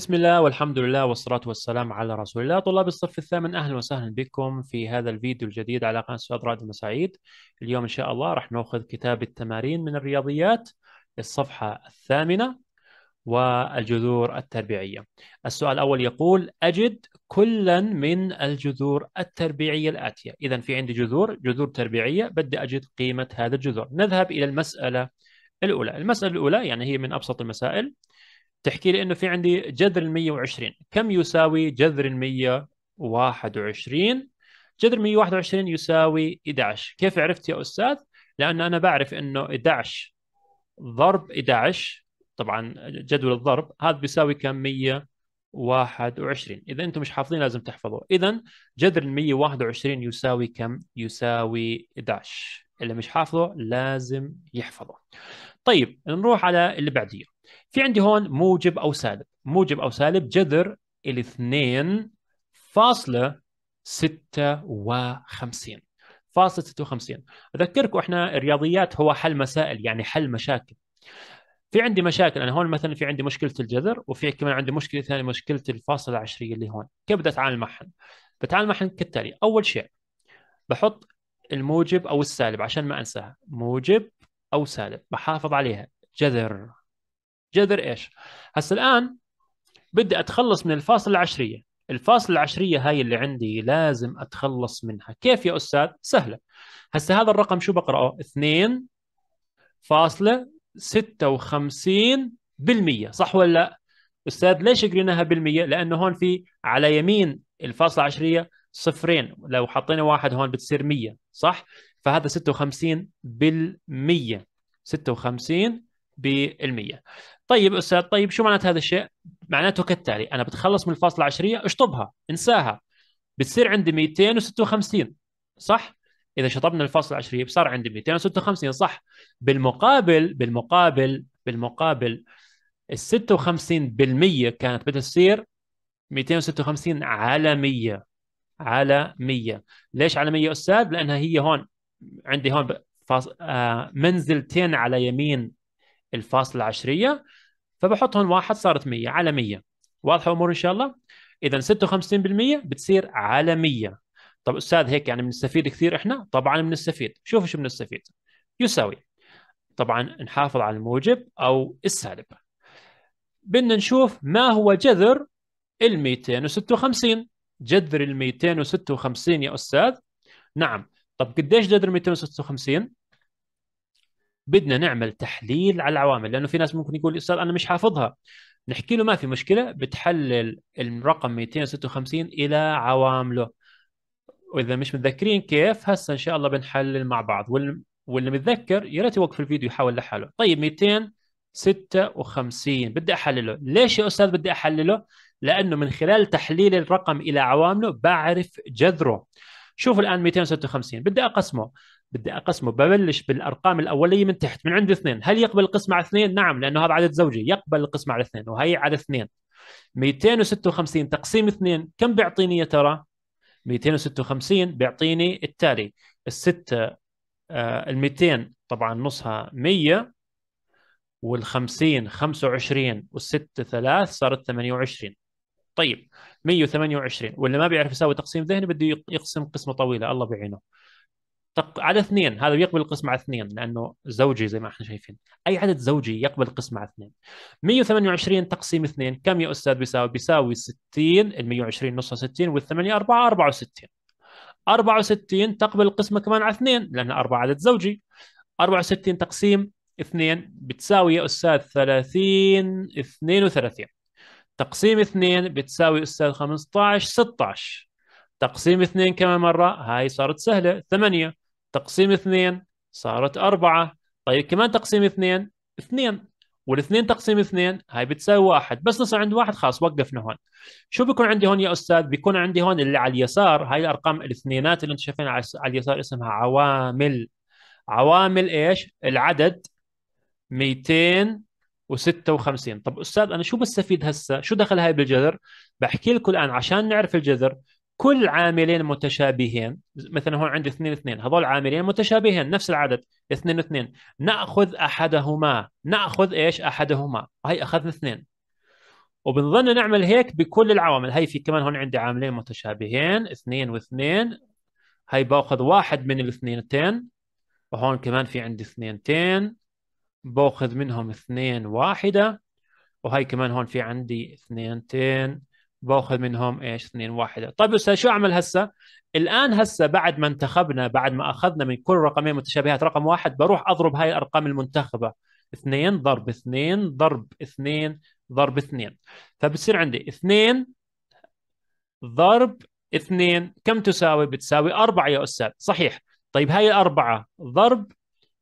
بسم الله والحمد لله والصلاة والسلام على رسول الله طلاب الصف الثامن أهلا وسهلا بكم في هذا الفيديو الجديد على قناة أستاذ رائد المساعيد اليوم إن شاء الله راح نأخذ كتاب التمارين من الرياضيات الصفحة الثامنة والجذور التربيعية السؤال الأول يقول أجد كلا من الجذور التربيعية الآتية إذا في عندي جذور جذور تربيعية بدي أجد قيمة هذا الجذور نذهب إلى المسألة الأولى المسألة الأولى يعني هي من أبسط المسائل تحكي لي انه في عندي جذر 120 كم يساوي جذر ال 121 جذر 121 يساوي 11 كيف عرفت يا استاذ لانه انا بعرف انه 11 ضرب 11 طبعا جدول الضرب هذا بيساوي كم 121 اذا انتم مش حافظين لازم تحفظوا اذا جذر ال 121 يساوي كم يساوي 11 اللي مش حافظه لازم يحفظه طيب نروح على اللي بعديه في عندي هون موجب او سالب موجب او سالب جذر الاثنين فاصلة 56 فاصلة 56 أذكركم إحنا الرياضيات هو حل مسائل يعني حل مشاكل في عندي مشاكل أنا هون مثلا في عندي مشكلة الجذر وفي كمان عندي مشكلة ثانية مشكلة الفاصلة العشرية اللي هون كيف بدي أتعامل معهم بتعامل معهم كالتالي أول شيء بحط الموجب أو السالب عشان ما أنساها موجب أو سالب بحافظ عليها جذر جذر ايش؟ هسا الان بدي اتخلص من الفاصل العشريه، الفاصل العشريه هاي اللي عندي لازم اتخلص منها، كيف يا استاذ؟ سهله. هسه هذا الرقم شو بقراه؟ 2 فاصلة 56 صح ولا لا؟ استاذ ليش قريناها بالمية؟ لانه هون في على يمين الفاصلة العشرية صفرين لو حطينا واحد هون بتصير 100 صح؟ فهذا 56 56 بالمية طيب استاذ طيب شو معنات هذا الشيء معناته كالتالي انا بتخلص من الفاصله العشريه اشطبها انساها بتصير عندي 256 صح اذا شطبنا الفاصله العشريه بصار عندي 256 صح بالمقابل بالمقابل بالمقابل ال 56% كانت بتصير 256 على 100 على 100 ليش على 100 استاذ لانها هي هون عندي هون آه، منزلتين على يمين الفاصله العشريه فبحطهم هون واحد صارت 100 على 100 واضحه الأمور ان شاء الله اذا 56% بتصير على 100 طب استاذ هيك يعني بنستفيد كثير احنا طبعا بنستفيد شوفوا شو بنستفيد يساوي طبعا نحافظ على الموجب او السالب بدنا نشوف ما هو جذر ال 256 جذر ال 256 يا استاذ نعم طب قديش جذر 256 بدنا نعمل تحليل على العوامل لانه في ناس ممكن يقول استاذ انا مش حافظها نحكي له ما في مشكله بتحلل الرقم 256 الى عوامله واذا مش متذكرين كيف هسه ان شاء الله بنحلل مع بعض واللي متذكر يا ريت يوقف الفيديو يحاول لحاله طيب 256 بدي احلله ليش يا استاذ بدي احلله لانه من خلال تحليل الرقم الى عوامله بعرف جذره شوف الان 256 بدي اقسمه بدي اقسمه ببلش بالارقام الاوليه من تحت من عند اثنين هل يقبل القسمه على اثنين نعم لانه هذا عدد زوجي يقبل القسمه على اثنين وهي على اثنين 256 تقسيم اثنين كم بيعطيني يا ترى 256 بيعطيني التالي الستة آه، ال 200 طبعا نصها 100 وال 50 25 وال 6 3 صارت 28 طيب 128 واللي ما بيعرف يساوي تقسيم ذهني بده يقسم قسمه طويله الله بعينه على اثنين هذا يقبل القسم على اثنين لانه زوجي زي ما احنا شايفين اي عدد زوجي يقبل القسم على اثنين 128 تقسيم اثنين كم يا استاذ بيساوي بيساوي 60 ال 120 نصها 60 وال 8 4 64 64 تقبل القسمة كمان على اثنين لأنه اربع عدد زوجي 64 تقسيم اثنين بتساوي يا أستاذ 30 32 تقسيم اثنين بتساوي أستاذ 15 16 تقسيم اثنين كمان مرة هاي صارت سهلة 8 تقسيم اثنين صارت أربعة طيب كمان تقسيم اثنين اثنين والاثنين تقسيم اثنين هاي بتساوي واحد بس نصل عند واحد خاص وقفنا هون شو بيكون عندي هون يا أستاذ بيكون عندي هون اللي على اليسار هاي الأرقام الاثنينات اللي انتم شايفينها على اليسار اسمها عوامل عوامل ايش العدد 256 طب أستاذ أنا شو بستفيد هسه شو دخل هاي بالجذر بحكي لكم الآن عشان نعرف الجذر كل عاملين متشابهين مثلا هون عندي اثنين اثنين هذول عاملين متشابهين نفس العدد اثنين اثنين ناخذ احدهما ناخذ ايش احدهما هي اخذنا اثنين وبنظن نعمل هيك بكل العوامل هي في كمان هون عندي عاملين متشابهين اثنين واثنين هي باخذ واحد من الاثنينتين وهون كمان في عندي اثنينتين باخذ منهم اثنين واحدة وهي كمان هون في عندي اثنينتين باخذ منهم ايش اثنين واحده طيب استاذ شو اعمل هسه الان هسه بعد ما انتخبنا بعد ما اخذنا من كل رقمين متشابهات رقم واحد بروح اضرب هاي الارقام المنتخبه اثنين ضرب اثنين ضرب اثنين ضرب اثنين فبصير طيب عندي اثنين ضرب اثنين كم تساوي بتساوي أربعة يا أستاذ صحيح طيب هاي أربعة ضرب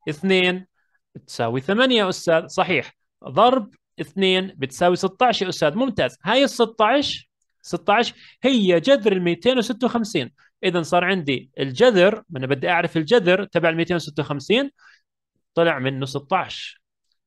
اثنين بتساوي ثمانية يا أستاذ صحيح ضرب اثنين بتساوي 16 يا أستاذ ممتاز هاي ال 16 16 هي جذر ال 256 اذا صار عندي الجذر انا بدي اعرف الجذر تبع ال 256 طلع منه 16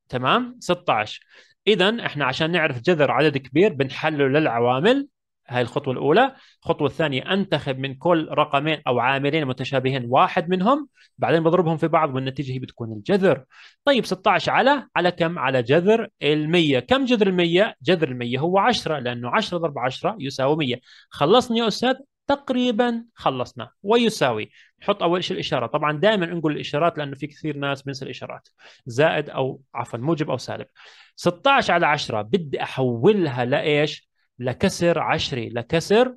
تمام 16 اذا احنا عشان نعرف جذر عدد كبير بنحلله للعوامل هاي الخطوة الأولى الخطوة الثانية أنتخب من كل رقمين أو عاملين متشابهين واحد منهم بعدين بضربهم في بعض والنتيجة هي بتكون الجذر طيب 16 على على كم على جذر المية كم جذر المية جذر المية هو 10 لأنه 10 ضرب 10 يساوي 100 خلصني يا أستاذ تقريبا خلصنا ويساوي نحط اول شيء الاشاره طبعا دائما نقول الاشارات لانه في كثير ناس بنسى الاشارات زائد او عفوا موجب او سالب 16 على 10 بدي احولها لايش لكسر عشري لكسر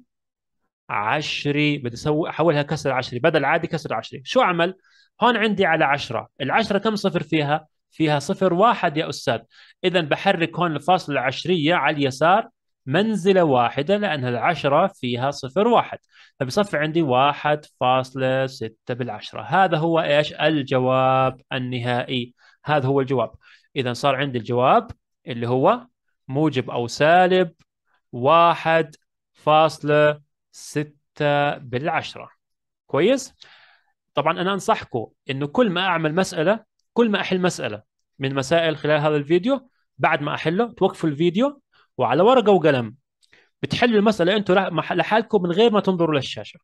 عشري بدي اسوي احولها كسر عشري بدل عادي كسر عشري شو اعمل هون عندي على عشرة العشرة كم صفر فيها فيها صفر واحد يا أستاذ إذا بحرك هون الفاصلة العشرية على اليسار منزلة واحدة لأن العشرة فيها صفر واحد فبصفي طيب عندي واحد فاصلة ستة بالعشرة هذا هو إيش الجواب النهائي هذا هو الجواب إذا صار عندي الجواب اللي هو موجب أو سالب واحد فاصلة ستة بالعشرة كويس؟ طبعا أنا أنصحكم أنه كل ما أعمل مسألة كل ما أحل مسألة من مسائل خلال هذا الفيديو بعد ما أحله توقفوا الفيديو وعلى ورقة وقلم بتحلوا المساله انتم لحالكم من غير ما تنظروا للشاشه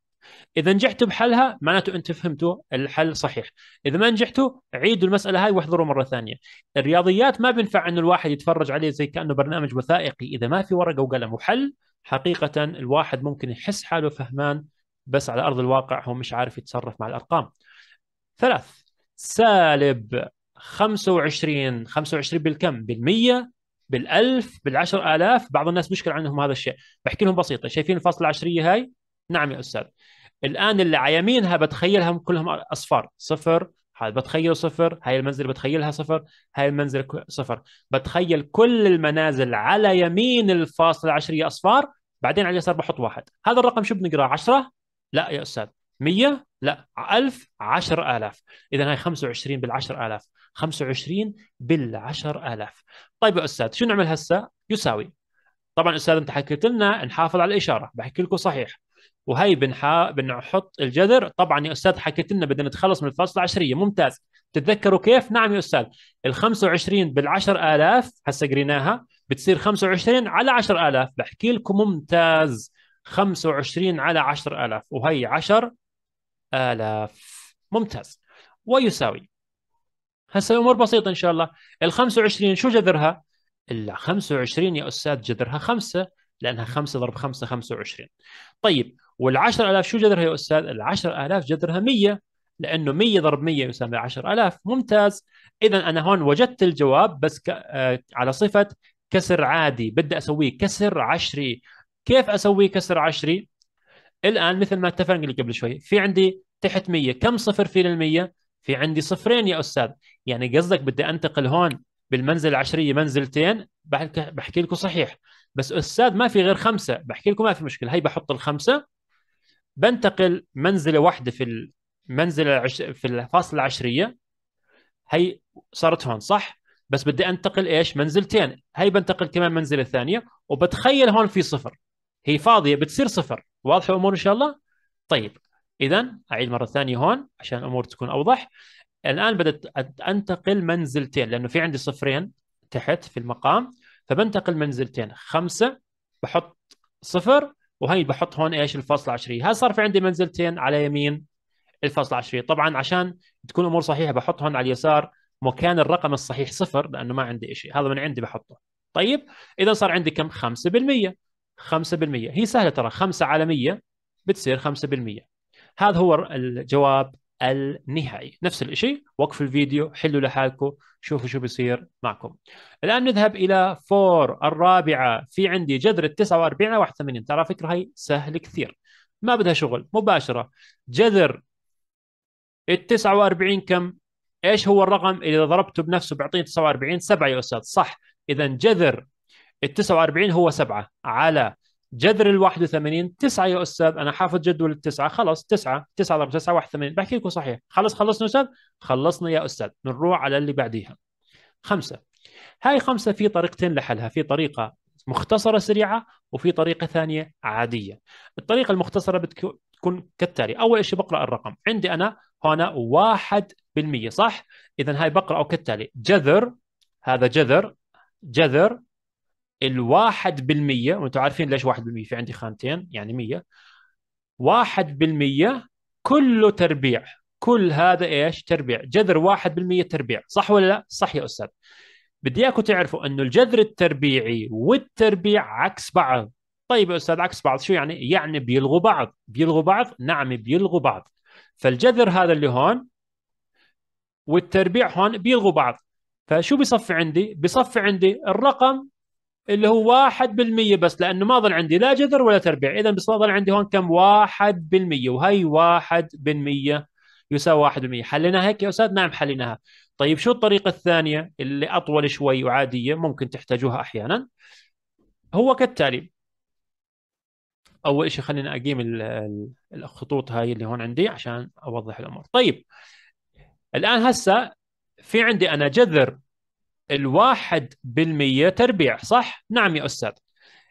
اذا نجحتوا بحلها معناته أنت فهمتوا الحل صحيح اذا ما نجحتوا عيدوا المساله هاي واحضروا مره ثانيه الرياضيات ما بينفع أن الواحد يتفرج عليه زي كانه برنامج وثائقي اذا ما في ورقه وقلم وحل حقيقه الواحد ممكن يحس حاله فهمان بس على ارض الواقع هو مش عارف يتصرف مع الارقام ثلاث سالب 25 25 بالكم بالمية بالألف بالعشر آلاف بعض الناس مشكلة عندهم هذا الشيء بحكي لهم بسيطة شايفين الفاصلة العشرية هاي نعم يا أستاذ الآن اللي على يمينها بتخيلها كلهم أصفار صفر هذا بتخيل صفر هاي المنزل بتخيلها صفر هاي المنزل صفر بتخيل كل المنازل على يمين الفاصلة العشرية أصفار بعدين على اليسار بحط واحد هذا الرقم شو بنقراه 10 لا يا أستاذ 100 لا 1000 10000 اذا هاي 25 بال 10000 25 بال 10000 طيب يا استاذ شو نعمل هسه يساوي طبعا استاذ انت حكيت لنا نحافظ على الاشاره بحكي لكم صحيح وهي بنحا... بنحط الجذر طبعا يا استاذ حكيت لنا بدنا نتخلص من الفاصله العشريه ممتاز تتذكروا كيف نعم يا استاذ ال 25 بال 10000 هسه قريناها بتصير 25 على 10000 بحكي لكم ممتاز 25 على 10000 وهي 10 آلاف ممتاز ويساوي هسه الأمور بسيطة إن شاء الله ال 25 شو جذرها؟ ال 25 يا أستاذ جذرها 5 لأنها 5 ضرب 5 25 طيب وال 10000 شو جذرها يا أستاذ؟ ال 10000 جذرها 100 لأنه 100 ضرب 100 يساوي 10000 ممتاز إذا أنا هون وجدت الجواب بس ك... آه على صفة كسر عادي بدي أسويه كسر عشري كيف أسويه كسر عشري؟ الان مثل ما اتفقنا قبل شوي في عندي تحت 100 كم صفر في للمية في عندي صفرين يا استاذ يعني قصدك بدي انتقل هون بالمنزل العشريه منزلتين بحكي لكم صحيح بس استاذ ما في غير خمسه بحكي لكم ما في مشكله هي بحط الخمسه بنتقل منزله واحده في المنزله العش... في الفاصله العشريه هي صارت هون صح بس بدي انتقل ايش منزلتين هي بنتقل كمان منزله ثانيه وبتخيل هون في صفر هي فاضيه بتصير صفر واضحه الامور ان شاء الله طيب اذا اعيد مره ثانيه هون عشان الامور تكون اوضح الان بدات انتقل منزلتين لانه في عندي صفرين تحت في المقام فبنتقل منزلتين خمسه بحط صفر وهي بحط هون ايش الفاصلة العشرية ها صار في عندي منزلتين على يمين الفاصلة العشرية طبعا عشان تكون الامور صحيحه بحط هون على اليسار مكان الرقم الصحيح صفر لانه ما عندي شيء هذا من عندي بحطه طيب اذا صار عندي كم 5% 5% هي سهله ترى 5 عالميه بتصير 5% هذا هو الجواب النهائي نفس الشيء وقف الفيديو حلوا لحالكم شوفوا شو بيصير معكم الان نذهب الى فور الرابعه في عندي جذر 49 و 81 ترى فكره هي سهل كثير ما بدها شغل مباشره جذر ال 49 كم ايش هو الرقم اللي اذا ضربته بنفسه بيعطيني 49 7 يا استاذ صح اذا جذر ال 49 هو 7 على جذر ال 81 9 يا استاذ انا حافظ جدول التسعه خلص 9 9 ضرب 9 81 بحكي لكم صحيح خلص خلصنا استاذ خلصنا يا استاذ بنروح على اللي بعديها خمسة هاي خمسة في طريقتين لحلها في طريقة مختصرة سريعة وفي طريقة ثانية عادية الطريقة المختصرة بتكون كالتالي أول شيء بقرأ الرقم عندي أنا هنا 1% صح إذا هاي بقرأه كالتالي جذر هذا جذر جذر الواحد بالمية وانتم عارفين ليش واحد بالمية في عندي خانتين يعني مية واحد بالمية كله تربيع كل هذا ايش تربيع جذر واحد بالمية تربيع صح ولا لا صح يا أستاذ بدي اياكم تعرفوا انه الجذر التربيعي والتربيع عكس بعض طيب يا استاذ عكس بعض شو يعني يعني بيلغوا بعض بيلغوا بعض نعم بيلغوا بعض فالجذر هذا اللي هون والتربيع هون بيلغوا بعض فشو بصفي عندي بصفي عندي الرقم اللي هو 1% بس لانه ما ظل عندي لا جذر ولا تربيع اذا بس ظل عندي هون كم 1% وهي 1% يساوي 1% حليناها هيك يا استاذ نعم حليناها طيب شو الطريقه الثانيه اللي اطول شوي وعاديه ممكن تحتاجوها احيانا هو كالتالي اول شيء خلينا اقيم الخطوط هاي اللي هون عندي عشان اوضح الامور طيب الان هسه في عندي انا جذر الواحد بالمية تربيع صح؟ نعم يا أستاذ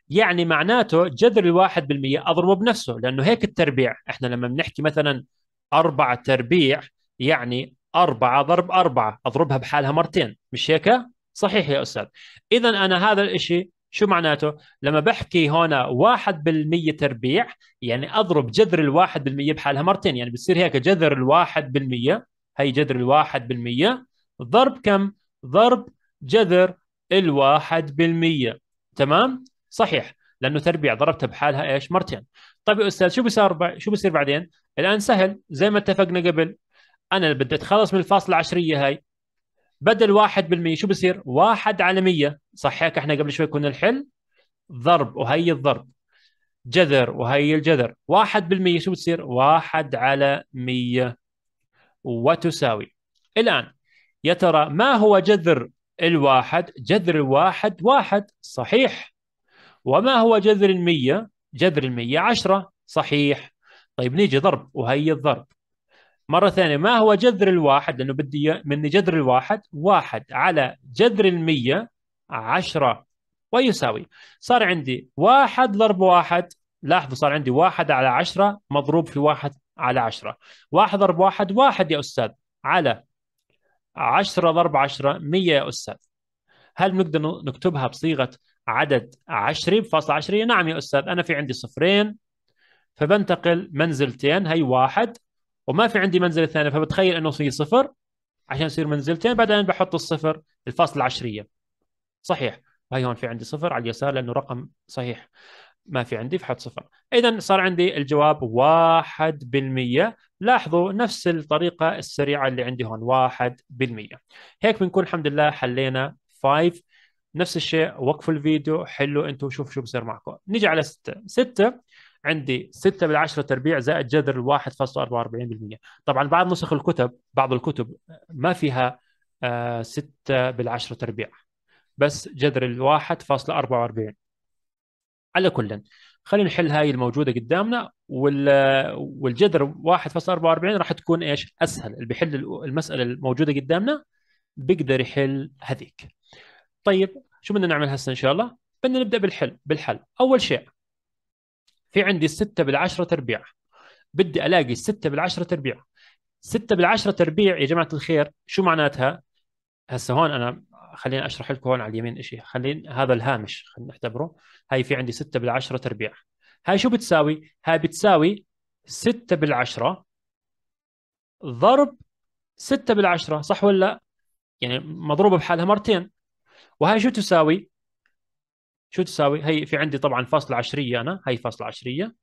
يعني معناته جذر الواحد بالمية أضربه بنفسه لأنه هيك التربيع إحنا لما بنحكي مثلا أربعة تربيع يعني أربعة ضرب أربعة أضربها بحالها مرتين مش هيك؟ صحيح يا أستاذ إذا أنا هذا الإشي شو معناته؟ لما بحكي هنا 1% تربيع يعني اضرب جذر الواحد بالمية بحالها مرتين يعني بتصير هيك جذر الواحد بالمية هي جذر الواحد بالمية ضرب كم؟ ضرب جذر الواحد بالمية تمام صحيح لانه تربيع ضربتها بحالها ايش مرتين طيب يا استاذ شو بصير شو بصير بعدين الان سهل زي ما اتفقنا قبل انا بدي اتخلص من الفاصله العشريه هاي بدل واحد بالمية شو بصير واحد على مية صح هيك احنا قبل شوي كنا الحل ضرب وهي الضرب جذر وهي الجذر واحد بالمية شو بتصير واحد على مية وتساوي الآن يا ترى ما هو جذر الواحد جذر الواحد واحد صحيح وما هو جذر المية جذر المية عشرة صحيح طيب نيجي ضرب وهي الضرب مرة ثانية ما هو جذر الواحد لأنه بدي مني جذر الواحد واحد على جذر المية عشرة ويساوي صار عندي واحد ضرب واحد لاحظوا صار عندي واحد على عشرة مضروب في واحد على عشرة واحد ضرب واحد واحد يا أستاذ على 10 ضرب 10 100 يا استاذ هل نقدر نكتبها بصيغه عدد عشري بفاصلة عشرية نعم يا أستاذ أنا في عندي صفرين فبنتقل منزلتين هي واحد وما في عندي منزلة ثانية فبتخيل أنه في صفر عشان يصير منزلتين بعدين بحط الصفر الفاصلة العشرية صحيح هاي هون في عندي صفر على اليسار لأنه رقم صحيح ما في عندي فحط صفر إذا صار عندي الجواب واحد بالمية لاحظوا نفس الطريقة السريعة اللي عندي هون واحد بالمية هيك بنكون الحمد لله حلينا 5 نفس الشيء وقفوا الفيديو حلوا انتم شوفوا شو بصير معكم نيجي على 6 6 عندي 6 بالعشرة تربيع زائد جذر 1.44% طبعا بعض نسخ الكتب بعض الكتب ما فيها 6 آه، بالعشرة تربيع بس جذر ال 1.44 على كل خلينا نحل هاي الموجوده قدامنا والجذر 1.44 راح تكون ايش؟ اسهل اللي بيحل المساله الموجوده قدامنا بيقدر يحل هذيك. طيب شو بدنا نعمل هسه ان شاء الله؟ بدنا نبدا بالحل بالحل، اول شيء في عندي 6 بالعشرة تربيع بدي الاقي 6 بالعشرة تربيع 6 بالعشرة تربيع يا جماعه الخير شو معناتها؟ هسه هون انا خليني اشرح لكم هون على اليمين شيء خلينا هذا الهامش خلينا نعتبره هاي في عندي 6 بالعشرة تربيع هاي شو بتساوي هاي بتساوي 6 بالعشرة ضرب 6 بالعشرة صح ولا لا يعني مضروبه بحالها مرتين وهي شو تساوي شو تساوي هي في عندي طبعا فاصلة عشرية انا هي فاصلة عشرية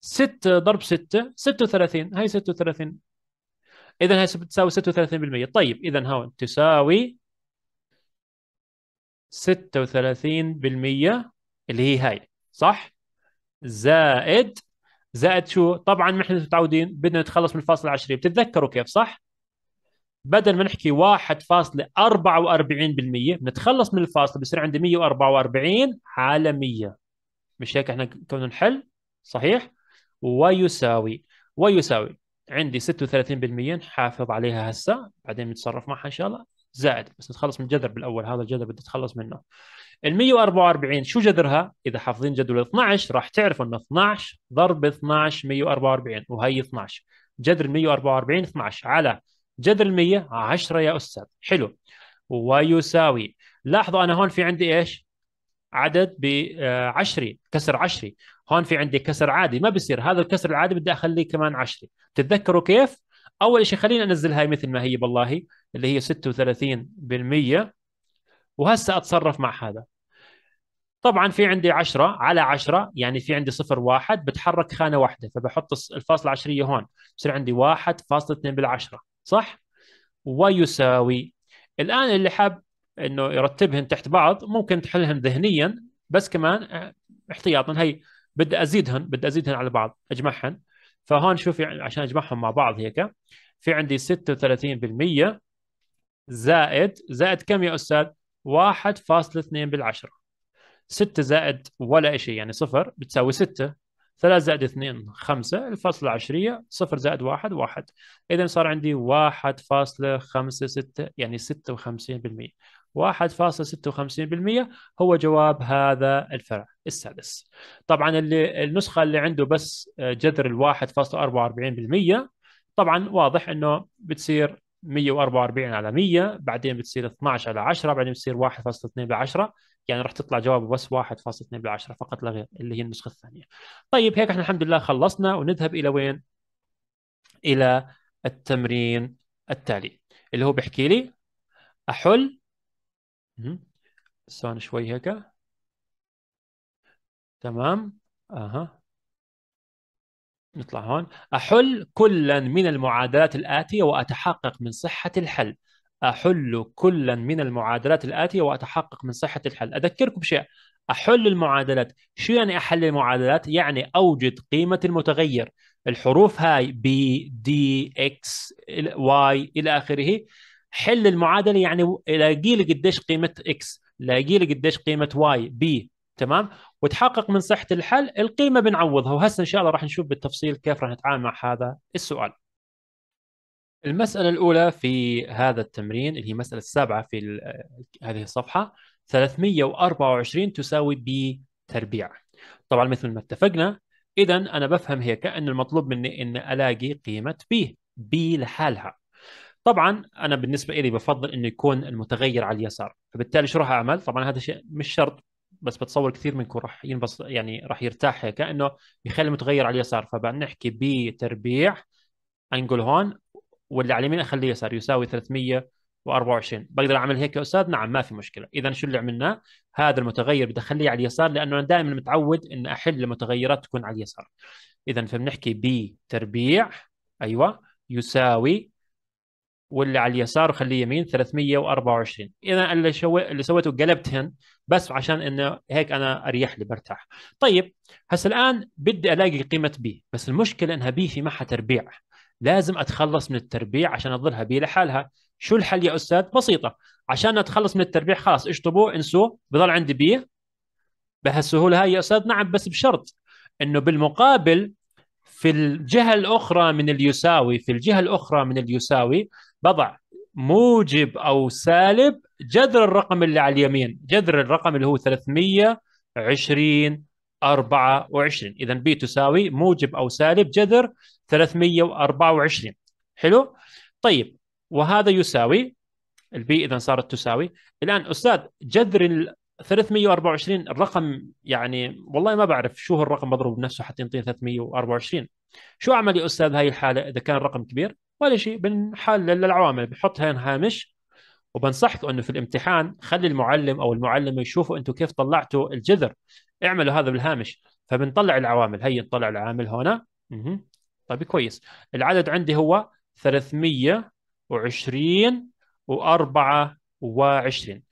6 ضرب 6 36 هي 36 اذا هي بتساوي 36% طيب اذا هون تساوي 36% اللي هي هاي صح زائد زائد شو طبعا ما احنا متعودين بدنا نتخلص من الفاصلة العشرية بتتذكروا كيف صح بدل ما نحكي 1.44% بنتخلص من الفاصلة بصير عندي 144 على 100 مش هيك احنا كنا نحل صحيح ويساوي ويساوي عندي 36% حافظ عليها هسه بعدين نتصرف معها ان شاء الله زائد بس نتخلص من الجذر بالاول هذا الجذر بدي اتخلص منه ال 144 شو جذرها؟ اذا حافظين جدول 12 راح تعرفوا انه 12 ضرب 12 144 وهي 12 جذر 144 12 على جذر ال 100 10 يا استاذ حلو ويساوي لاحظوا انا هون في عندي ايش؟ عدد ب 10 آه، كسر 10 هون في عندي كسر عادي ما بصير هذا الكسر العادي بدي اخليه كمان 10 تتذكروا كيف اول شيء خليني انزل هاي مثل ما هي بالله اللي هي 36% وهسه اتصرف مع هذا طبعا في عندي 10 على 10 يعني في عندي صفر واحد بتحرك خانه واحده فبحط الفاصله العشريه هون بصير عندي 1.2 بالعشره صح؟ ويساوي الان اللي حاب انه يرتبهن تحت بعض ممكن تحلهن ذهنيا بس كمان احتياطا هي بدي ازيدهن بدي ازيدهن على بعض اجمعهن فهون شوف يعني عشان اجمعهم مع بعض هيك في عندي 36% زائد زائد كم يا استاذ 1.2 بالعشرة 6 زائد ولا شيء يعني صفر بتساوي 6 3 زائد 2 5 الفاصلة العشرية 0 زائد 1 1 إذا صار عندي 1.56 يعني 56% 1.56% هو جواب هذا الفرع السادس طبعا اللي النسخة اللي عنده بس جذر ال 1.44% طبعا واضح انه بتصير 144 على 100 بعدين بتصير 12 على 10 بعدين بتصير 1.2 على 10 يعني راح تطلع جوابه بس 1.2 على 10 فقط لا غير اللي هي النسخة الثانية طيب هيك احنا الحمد لله خلصنا ونذهب إلى وين؟ إلى التمرين التالي اللي هو بيحكي لي أحل مهم. شوي هيك تمام اها نطلع هون احل كلا من المعادلات الاتيه واتحقق من صحه الحل احل كلا من المعادلات الاتيه واتحقق من صحه الحل اذكركم بشيء احل المعادلات شو يعني احل المعادلات يعني اوجد قيمه المتغير الحروف هاي بي دي اكس واي الى اخره حل المعادله يعني الاقي لي قديش قيمه اكس الاقي لي قديش قيمه واي بي تمام وتحقق من صحه الحل القيمه بنعوضها وهسه ان شاء الله راح نشوف بالتفصيل كيف راح نتعامل مع هذا السؤال المساله الاولى في هذا التمرين اللي هي مساله السابعه في هذه الصفحه 324 تساوي ب تربيع طبعا مثل ما اتفقنا اذا انا بفهم هيك ان المطلوب مني ان الاقي قيمه بي بي لحالها طبعا انا بالنسبه لي بفضل انه يكون المتغير على اليسار فبالتالي شو راح اعمل طبعا هذا شيء مش شرط بس بتصور كثير منكم راح ينبسط يعني راح يرتاح هيك انه يخلي المتغير على اليسار فبنحكي تربيع انقل هون واللي على اليمين اخليه يسار يساوي 324 بقدر اعمل هيك يا استاذ نعم ما في مشكله اذا شو اللي عملناه هذا المتغير بدي اخليه على اليسار لانه انا دائما متعود ان احل المتغيرات تكون على اليسار اذا فبنحكي تربيع ايوه يساوي واللي على اليسار وخليه يمين 324 انا اللي شو... اللي سويته قلبتهن بس عشان انه هيك انا اريح لي برتاح طيب هسه الان بدي الاقي قيمه بي بس المشكله انها بي في معها تربيع لازم اتخلص من التربيع عشان اضلها بي لحالها شو الحل يا استاذ بسيطه عشان اتخلص من التربيع خلاص اشطبوه انسوه بضل عندي بي بهالسهوله هاي يا استاذ نعم بس بشرط انه بالمقابل في الجهة الأخرى من اليساوي في الجهة الأخرى من اليساوي بضع موجب أو سالب جذر الرقم اللي على اليمين جذر الرقم اللي هو 320 24 إذا بي تساوي موجب أو سالب جذر 324 حلو طيب وهذا يساوي البي إذا صارت تساوي الآن أستاذ جذر 324 الرقم يعني والله ما بعرف شو هو الرقم بضرب بنفسه حتى ينطيني 324 شو اعمل يا استاذ هاي الحاله اذا كان الرقم كبير ولا شيء بنحل للعوامل بحط هين هامش وبنصحكم انه في الامتحان خلي المعلم او المعلمه يشوفوا انتم كيف طلعتوا الجذر اعملوا هذا بالهامش فبنطلع العوامل هي نطلع العامل هنا طيب كويس العدد عندي هو 320 و24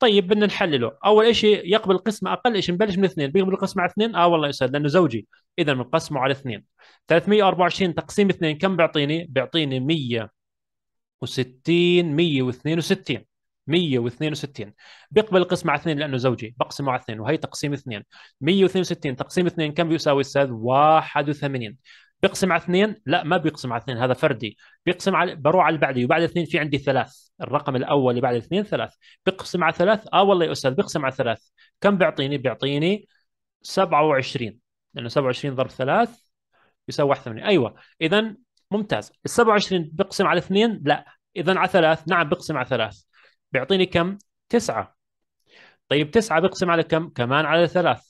طيب بدنا نحلله اول شيء يقبل قسمه اقل شيء نبلش من اثنين بيقبل القسمه على اثنين اه والله يسعد لانه زوجي اذا بنقسمه على اثنين 324 تقسيم اثنين كم بيعطيني بيعطيني 160 162 162 بيقبل القسمة على اثنين لأنه زوجي بقسمه على اثنين وهي تقسيم اثنين 162 تقسيم اثنين كم بيساوي أستاذ 81 بيقسم على اثنين لا ما بيقسم على اثنين هذا فردي بيقسم على بروح على اللي وبعد اثنين في عندي ثلاث الرقم الاول اللي بعد اثنين ثلاث بيقسم على ثلاث اه والله يا استاذ بيقسم على ثلاث كم بيعطيني بيعطيني 27 لانه 27 ضرب ثلاث يساوي 81 8 ايوه اذا ممتاز ال 27 بيقسم على اثنين لا اذا على ثلاث نعم بيقسم على ثلاث بيعطيني كم تسعة طيب تسعة بيقسم على كم كمان على ثلاث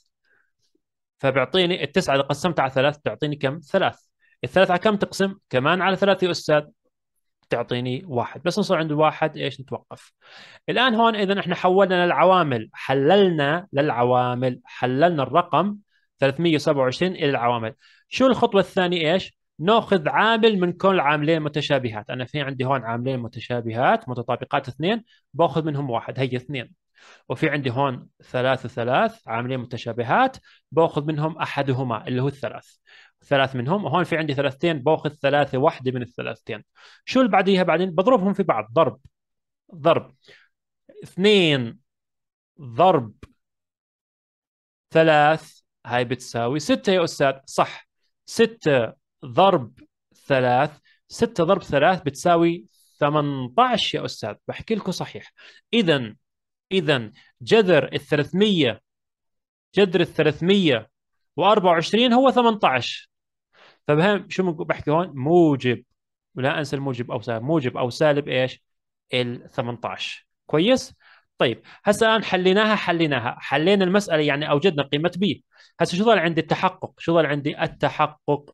فبيعطيني التسعه اذا قسمتها على ثلاث تعطيني كم؟ ثلاث الثلاث على كم تقسم؟ كمان على ثلاث يا استاذ تعطيني واحد بس نصل عند الواحد ايش نتوقف الان هون اذا احنا حولنا للعوامل حللنا للعوامل حللنا الرقم 327 الى العوامل شو الخطوه الثانيه ايش ناخذ عامل من كل عاملين متشابهات انا في عندي هون عاملين متشابهات متطابقات اثنين باخذ منهم واحد هي اثنين وفي عندي هون ثلاث وثلاث عاملين متشابهات باخذ منهم احدهما اللي هو الثلاث ثلاث منهم وهون في عندي ثلاثتين باخذ ثلاثه واحده من الثلاثتين شو اللي بعديها بعدين بضربهم في بعض ضرب ضرب اثنين ضرب ثلاث هاي بتساوي ستة يا أستاذ صح ستة ضرب ثلاث ستة ضرب ثلاث بتساوي 18 يا أستاذ بحكي لكم صحيح إذا اذا جذر ال 300 جذر ال 324 هو 18 فبهم شو بحكي هون موجب ولا انسى الموجب او سالب موجب او سالب ايش ال 18 كويس طيب هسه الان حليناها حليناها حلينا المساله يعني اوجدنا قيمه بي هسه شو ظل عندي التحقق شو ظل عندي التحقق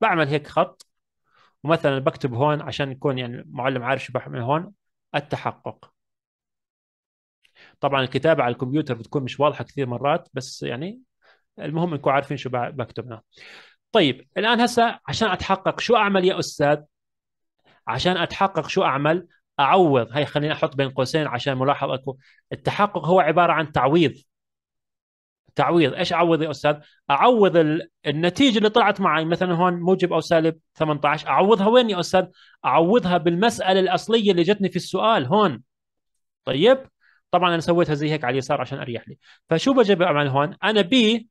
بعمل هيك خط ومثلا بكتب هون عشان يكون يعني معلم عارف شو بعمل هون التحقق طبعا الكتابه على الكمبيوتر بتكون مش واضحه كثير مرات بس يعني المهم نكون عارفين شو بكتبنا طيب الان هسه عشان اتحقق شو اعمل يا استاذ عشان اتحقق شو اعمل اعوض هي خليني احط بين قوسين عشان ملاحظ اكو التحقق هو عباره عن تعويض تعويض ايش اعوض يا استاذ اعوض ال... النتيجه اللي طلعت معي مثلا هون موجب او سالب 18 اعوضها وين يا استاذ اعوضها بالمساله الاصليه اللي جتني في السؤال هون طيب طبعا انا سويتها زي هيك على اليسار عشان اريح لي فشو بجيب اعمل هون انا بي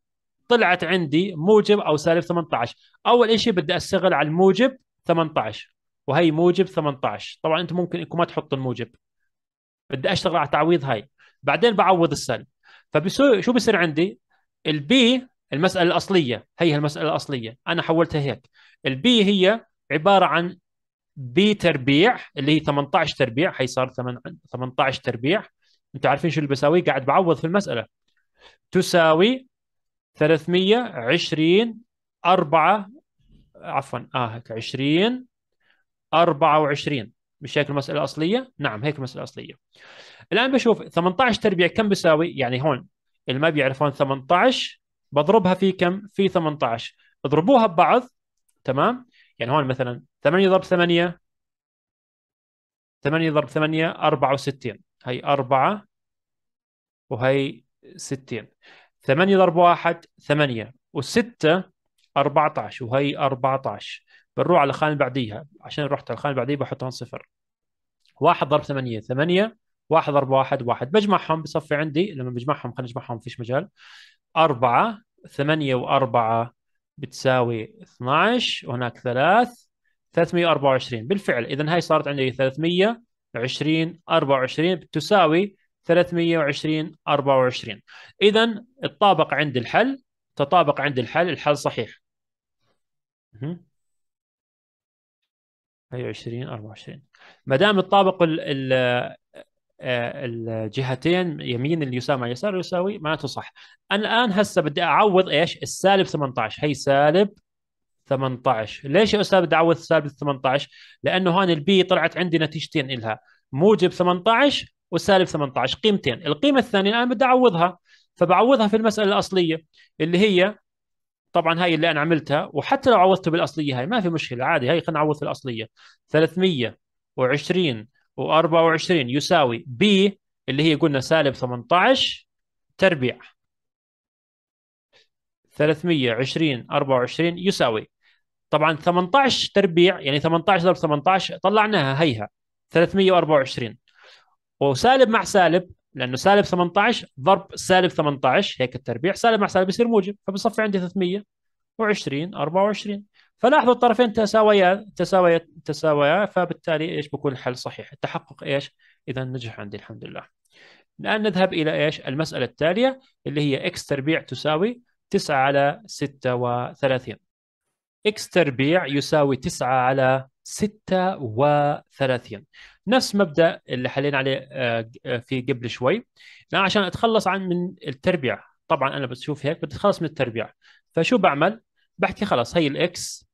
طلعت عندي موجب او سالب 18 اول شيء بدي اشتغل على الموجب 18 وهي موجب 18 طبعا انتم ممكن انكم ما تحطوا الموجب بدي اشتغل على تعويض هاي بعدين بعوض السالب فشو شو بصير عندي البي المساله الاصليه هي المساله الاصليه انا حولتها هيك البي هي عباره عن بي تربيع اللي هي 18 تربيع هي صار 18 تربيع انتم عارفين شو اللي بساويه قاعد بعوض في المساله تساوي 320 4 عفوا اه هيك 20 24 مش هيك المساله الاصليه؟ نعم هيك المساله الاصليه. الان بشوف 18 تربيع كم بيساوي؟ يعني هون اللي ما بيعرفون 18 بضربها في كم؟ في 18 اضربوها ببعض تمام؟ يعني هون مثلا 8 ضرب 8 8 ضرب 8 64 هي أربعة وهي ستين ثمانية ضرب واحد ثمانية وستة أربعة عشر وهي أربعة عشر بنروح على الخانة بعديها عشان رحت على الخانة بعديها بحط هون صفر واحد ضرب ثمانية ثمانية واحد ضرب واحد واحد بجمعهم بصفي عندي لما بجمعهم خلينا نجمعهم فيش مجال أربعة ثمانية وأربعة بتساوي 12 وهناك ثلاث 324 بالفعل إذا هاي صارت عندي 300 20 24 تساوي 320 24 اذا الطابق عند الحل تطابق عند الحل الحل صحيح هي 20 24 ما دام الطابق ال ال آه، الجهتين يمين اللي يساوي مع يسار يساوي معناته صح انا الان هسه بدي اعوض ايش السالب 18 هي سالب 18 ليش يا استاذ بدي اعوض سالب 18 لانه هون البي طلعت عندي نتيجتين إلها موجب 18 وسالب 18 قيمتين القيمه الثانيه الان بدي اعوضها فبعوضها في المساله الاصليه اللي هي طبعا هاي اللي انا عملتها وحتى لو عوضته بالاصليه هاي ما في مشكله عادي هاي خلينا نعوض في الاصليه 320 و24 يساوي بي اللي هي قلنا سالب 18 تربيع 320 24 يساوي طبعا 18 تربيع يعني 18 ضرب 18 طلعناها هيها 324 وسالب مع سالب لانه سالب 18 ضرب سالب 18 هيك التربيع سالب مع سالب بيصير موجب فبصفي عندي 320 24 فلاحظوا الطرفين تساويا تساويا تساويا فبالتالي ايش بكون الحل صحيح التحقق ايش اذا نجح عندي الحمد لله الان نذهب الى ايش المساله التاليه اللي هي اكس تربيع تساوي 9 على 36 اكس تربيع يساوي 9 على 36 نفس مبدا اللي حلينا عليه آه، آه، في قبل شوي الان عشان اتخلص عن من التربيع طبعا انا بشوف هيك بدي اتخلص من التربيع فشو بعمل بحكي خلاص هي الاكس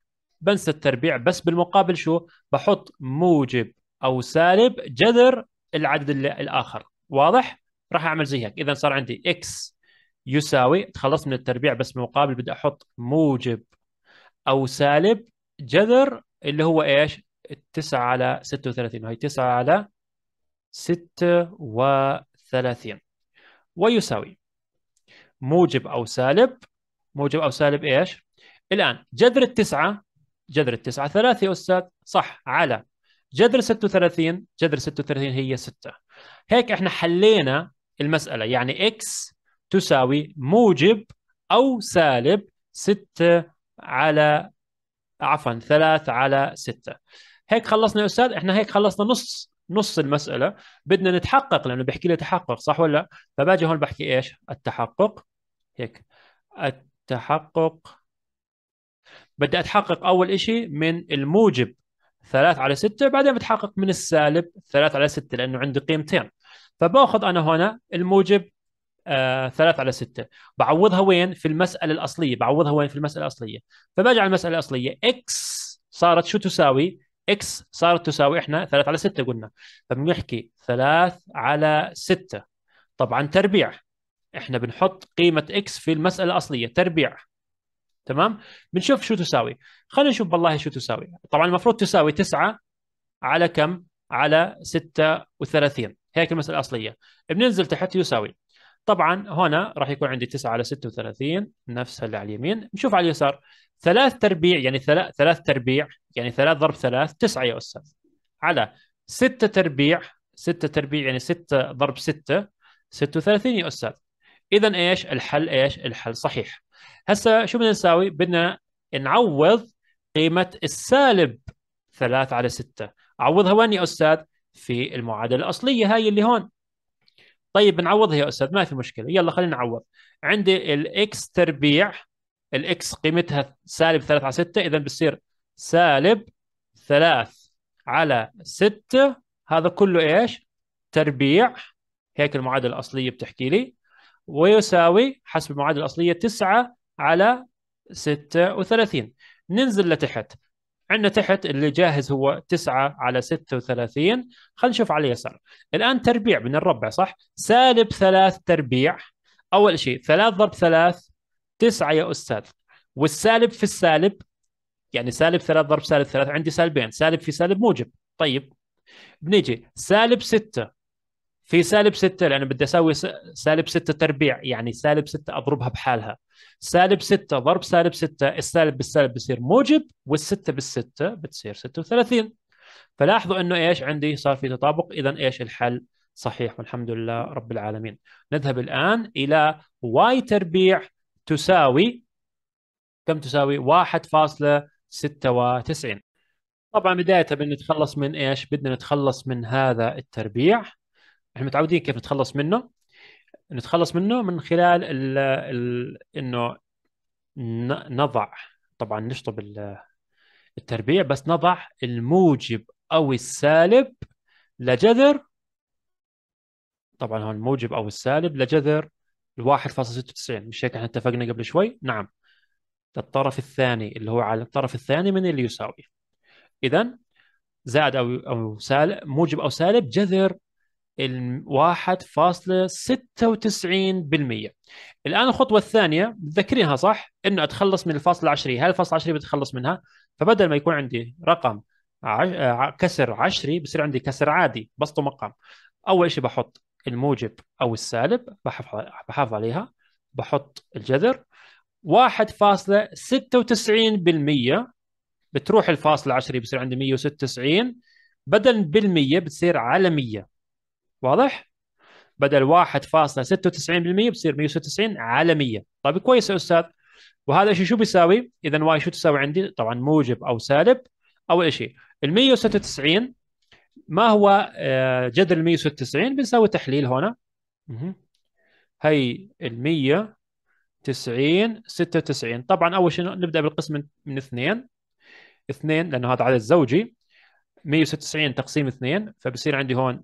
بنسى التربيع بس بالمقابل شو بحط موجب او سالب جذر العدد الاخر واضح راح اعمل زي هيك اذا صار عندي اكس يساوي تخلصت من التربيع بس بالمقابل بدي احط موجب او سالب جذر اللي هو ايش 9 على 36 وهي 9 على 36 ويساوي موجب او سالب موجب او سالب ايش الان جذر التسعة جذر التسعة ثلاثة يا استاذ صح على جذر 36 جذر 36 هي 6 هيك احنا حلينا المسألة يعني اكس تساوي موجب أو سالب 6 على عفوا ثلاث على ستة هيك خلصنا يا استاذ احنا هيك خلصنا نص نص المساله بدنا نتحقق لانه بيحكي لي تحقق صح ولا فباجي هون بحكي ايش التحقق هيك التحقق بدي اتحقق اول شيء من الموجب 3 على 6 بعدين بتحقق من السالب 3 على 6 لانه عندي قيمتين فباخذ انا هنا الموجب آه، ثلاث على ستة بعوضها وين في المسألة الأصلية بعوضها وين في المسألة الأصلية فباجي على المسألة الأصلية إكس صارت شو تساوي إكس صارت تساوي إحنا ثلاث على ستة قلنا فبنحكي ثلاث على ستة طبعا تربيع إحنا بنحط قيمة إكس في المسألة الأصلية تربيع تمام بنشوف شو تساوي خلينا نشوف والله شو تساوي طبعا المفروض تساوي 9 على كم على 36 هيك المسألة الأصلية بننزل تحت يساوي طبعا هنا راح يكون عندي 9 على 36 نفسها اللي على اليمين نشوف على اليسار ثلاث تربيع يعني ثلاث ثلاث تربيع يعني ثلاث ضرب ثلاث 9 يا استاذ على 6 تربيع 6 تربيع يعني 6 ضرب 6 36 يا استاذ اذا ايش الحل ايش الحل صحيح هسه شو بدنا نساوي بدنا نعوض قيمه السالب 3 على 6 عوضها وين يا استاذ في المعادله الاصليه هاي اللي هون طيب نعوضها يا استاذ ما في مشكله يلا خلينا نعوض عندي الاكس تربيع الاكس قيمتها سالب 3 على 6 اذا بتصير سالب 3 على 6 هذا كله ايش؟ تربيع هيك المعادله الاصليه بتحكي لي ويساوي حسب المعادله الاصليه 9 على 36 ننزل لتحت عندنا تحت اللي جاهز هو 9 على 36 خلينا نشوف على اليسار الان تربيع من الربع صح سالب 3 تربيع اول شيء 3 ضرب 3 9 يا استاذ والسالب في السالب يعني سالب 3 ضرب سالب 3 عندي سالبين سالب في سالب موجب طيب بنيجي سالب 6 في سالب 6 لأن بدي أسوي سالب 6 تربيع يعني سالب 6 أضربها بحالها سالب 6 ضرب سالب 6 السالب بالسالب بصير موجب وال6 بال6 بتصير 36 فلاحظوا انه ايش عندي صار في تطابق اذا ايش الحل صحيح والحمد لله رب العالمين نذهب الان الى واي تربيع تساوي كم تساوي 1.96 طبعا بداية بنتخلص من ايش؟ بدنا نتخلص من هذا التربيع احنا متعودين كيف نتخلص منه نتخلص منه من خلال ال ال انه نضع طبعا نشطب التربيع بس نضع الموجب او السالب لجذر طبعا هون الموجب او السالب لجذر ال 1.96 مش هيك احنا اتفقنا قبل شوي؟ نعم للطرف الثاني اللي هو على الطرف الثاني من اللي يساوي اذا زائد او او سالب موجب او سالب جذر 1.96% الان الخطوه الثانيه متذكرينها صح انه اتخلص من الفاصل العشري هل الفاصل العشري بتخلص منها فبدل ما يكون عندي رقم آه، ع... كسر عشري بصير عندي كسر عادي بسط مقام اول شيء بحط الموجب او السالب بحافظ عليها بحط الجذر 1.96% بتروح الفاصل العشري بصير عندي 196 بدل بالمية بتصير على 100 واضح؟ بدل 1.96% بصير 196 على 100 طيب كويس يا استاذ وهذا الشيء شو بيساوي؟ اذا واي شو تساوي عندي؟ طبعا موجب او سالب اول شيء ال 196 ما هو آه، جذر ال 196 بنسوي تحليل هنا هي ال 190 96 طبعا اول شيء نبدا بالقسم من, من اثنين اثنين لانه هذا عدد زوجي 196 تقسيم اثنين فبصير عندي هون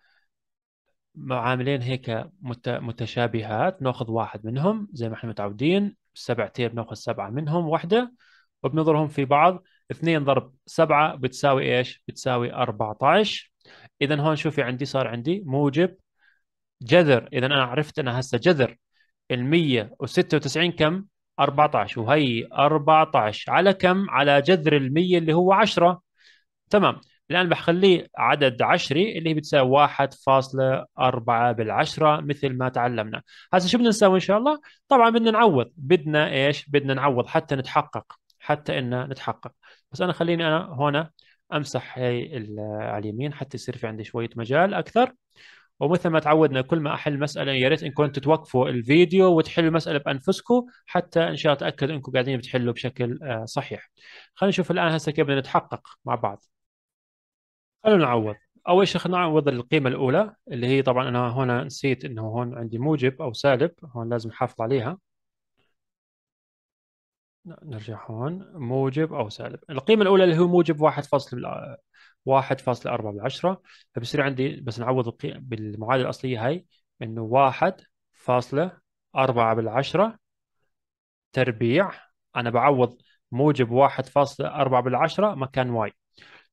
معاملين هيك متشابهات ناخذ واحد منهم زي ما احنا متعودين سبعتين بناخذ سبعه منهم واحده وبنضربهم في بعض 2 ضرب 7 بتساوي ايش؟ بتساوي 14 اذا هون شوفي عندي صار عندي موجب جذر اذا انا عرفت انا هسه جذر ال 196 كم؟ 14 وهي 14 على كم؟ على جذر ال 100 اللي هو 10 تمام الان بخليه عدد عشري اللي هي بتساوي 1.4 بالعشره مثل ما تعلمنا هسه شو بدنا نسوي ان شاء الله طبعا بدنا نعوض بدنا ايش بدنا نعوض حتى نتحقق حتى ان نتحقق بس انا خليني انا هنا امسح هي على اليمين حتى يصير في عندي شويه مجال اكثر ومثل ما تعودنا كل ما احل مساله يا ريت انكم توقفوا الفيديو وتحلوا المساله بانفسكم حتى ان شاء الله اتاكد انكم قاعدين بتحلوا بشكل آه، صحيح. خلينا نشوف الان هسه كيف بدنا نتحقق مع بعض. خلونا نعوض اول شيء خلينا نعوض القيمه الاولى اللي هي طبعا انا هنا نسيت انه هون عندي موجب او سالب هون لازم احافظ عليها نرجع هون موجب او سالب القيمه الاولى اللي هو موجب 1 فاصل فاصل بالعشرة فبصير عندي بس نعوض بالمعادله الاصليه هاي انه واحد فاصلة أربعة بالعشرة تربيع انا بعوض موجب واحد فاصلة أربعة بالعشرة مكان واي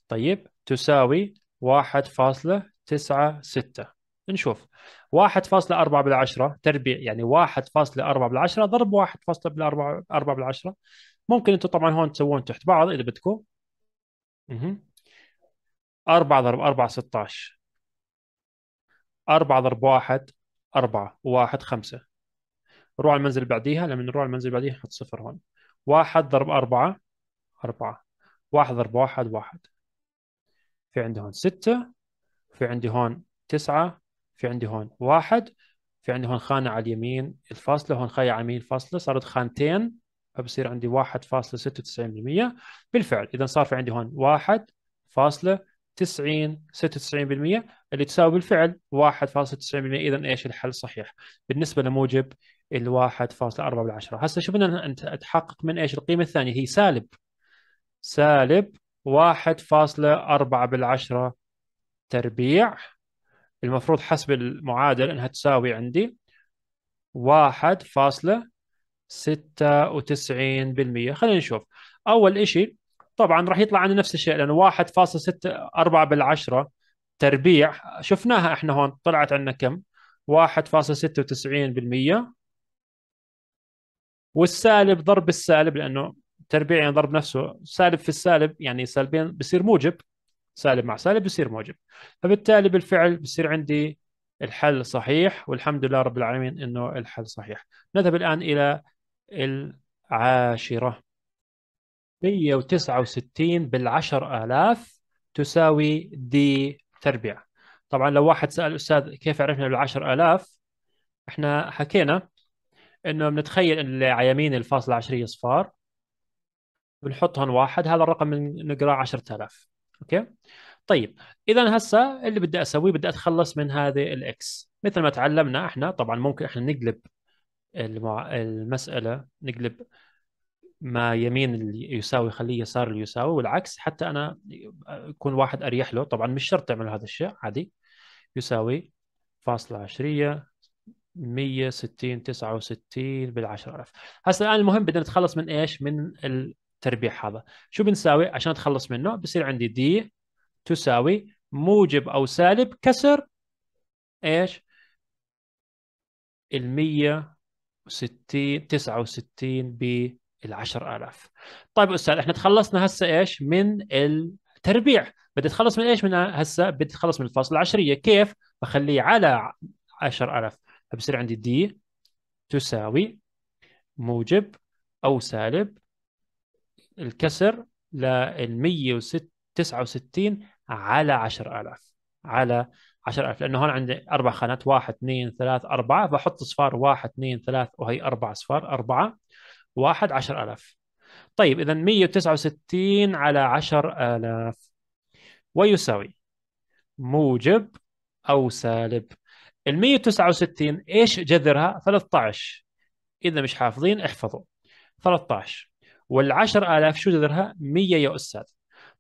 طيب تساوي واحد فاصلة تسعة ستة نشوف واحد فاصلة أربعة بالعشرة تربيع يعني واحد فاصلة أربعة بالعشرة ضرب واحد فاصلة أربعة بالعشرة ممكن أنتم طبعا هون تسوون تحت بعض إذا بدكم أربعة ضرب أربعة ستاش أربعة ضرب واحد أربعة 1 خمسة نروح على المنزل بعديها لما نروح على المنزل بعديها نحط صفر هون واحد ضرب أربعة أربعة واحد ضرب واحد واحد في عندي هون ستة في عندي هون تسعة في عندي هون واحد في عندي هون خانة على اليمين الفاصلة هون خانة على اليمين الفاصلة صارت خانتين فبصير عندي واحد فاصلة ستة وتسعين بالمية بالفعل إذا صار في عندي هون واحد فاصلة تسعين ستة وتسعين بالمية اللي تساوي بالفعل واحد فاصلة تسعين بالمية إذا إيش الحل صحيح بالنسبة لموجب الواحد فاصلة أربعة بالعشرة هسه شو بدنا تحقق من إيش القيمة الثانية هي سالب سالب واحد فاصلة أربعة بالعشرة تربيع المفروض حسب المعادلة أنها تساوي عندي واحد فاصلة ستة وتسعين بالمية خلينا نشوف أول إشي طبعا راح يطلع عندنا نفس الشيء لأن واحد فاصلة ستة أربعة بالعشرة تربيع شفناها إحنا هون طلعت عندنا كم واحد فاصلة ستة وتسعين بالمية والسالب ضرب السالب لأنه تربيع يعني ضرب نفسه سالب في السالب يعني سالبين بصير موجب سالب مع سالب بصير موجب فبالتالي بالفعل بصير عندي الحل صحيح والحمد لله رب العالمين انه الحل صحيح نذهب الان الى العاشرة 169 بالعشر آلاف تساوي دي تربيع طبعا لو واحد سأل أستاذ كيف عرفنا بالعشر آلاف احنا حكينا انه بنتخيل ان على يمين الفاصلة العشرية صفار بنحطهم واحد هذا الرقم نقراه 10000 اوكي طيب اذا هسه اللي بدي اسويه بدي اتخلص من هذه الاكس مثل ما تعلمنا احنا طبعا ممكن احنا نقلب المع... المساله نقلب ما يمين اللي يساوي خليه يسار اللي يساوي والعكس حتى انا يكون واحد اريح له طبعا مش شرط تعملوا هذا الشيء عادي يساوي فاصلة عشرية تسعة وستين بالعشرة ألف هسه الآن المهم بدنا نتخلص من إيش من التربيع هذا شو بنساوي عشان تخلص منه بصير عندي دي تساوي موجب او سالب كسر ايش ال 160 69 بال 10000 طيب استاذ احنا تخلصنا هسه ايش من التربيع بدي اتخلص من ايش من هسه بدي اتخلص من الفاصله العشريه كيف بخليه على 10000 فبصير عندي دي تساوي موجب او سالب الكسر لل 169 على 10000 على 10000 لانه هون عندي اربع خانات 1 2 3 4 بحط صفار 1 2 3 وهي اربع صفار 4 1 10000 طيب اذا 169 على 10000 ويساوي موجب او سالب ال 169 ايش جذرها 13 اذا مش حافظين احفظوا 13 وال10000 شو جذرها 100 يا استاذ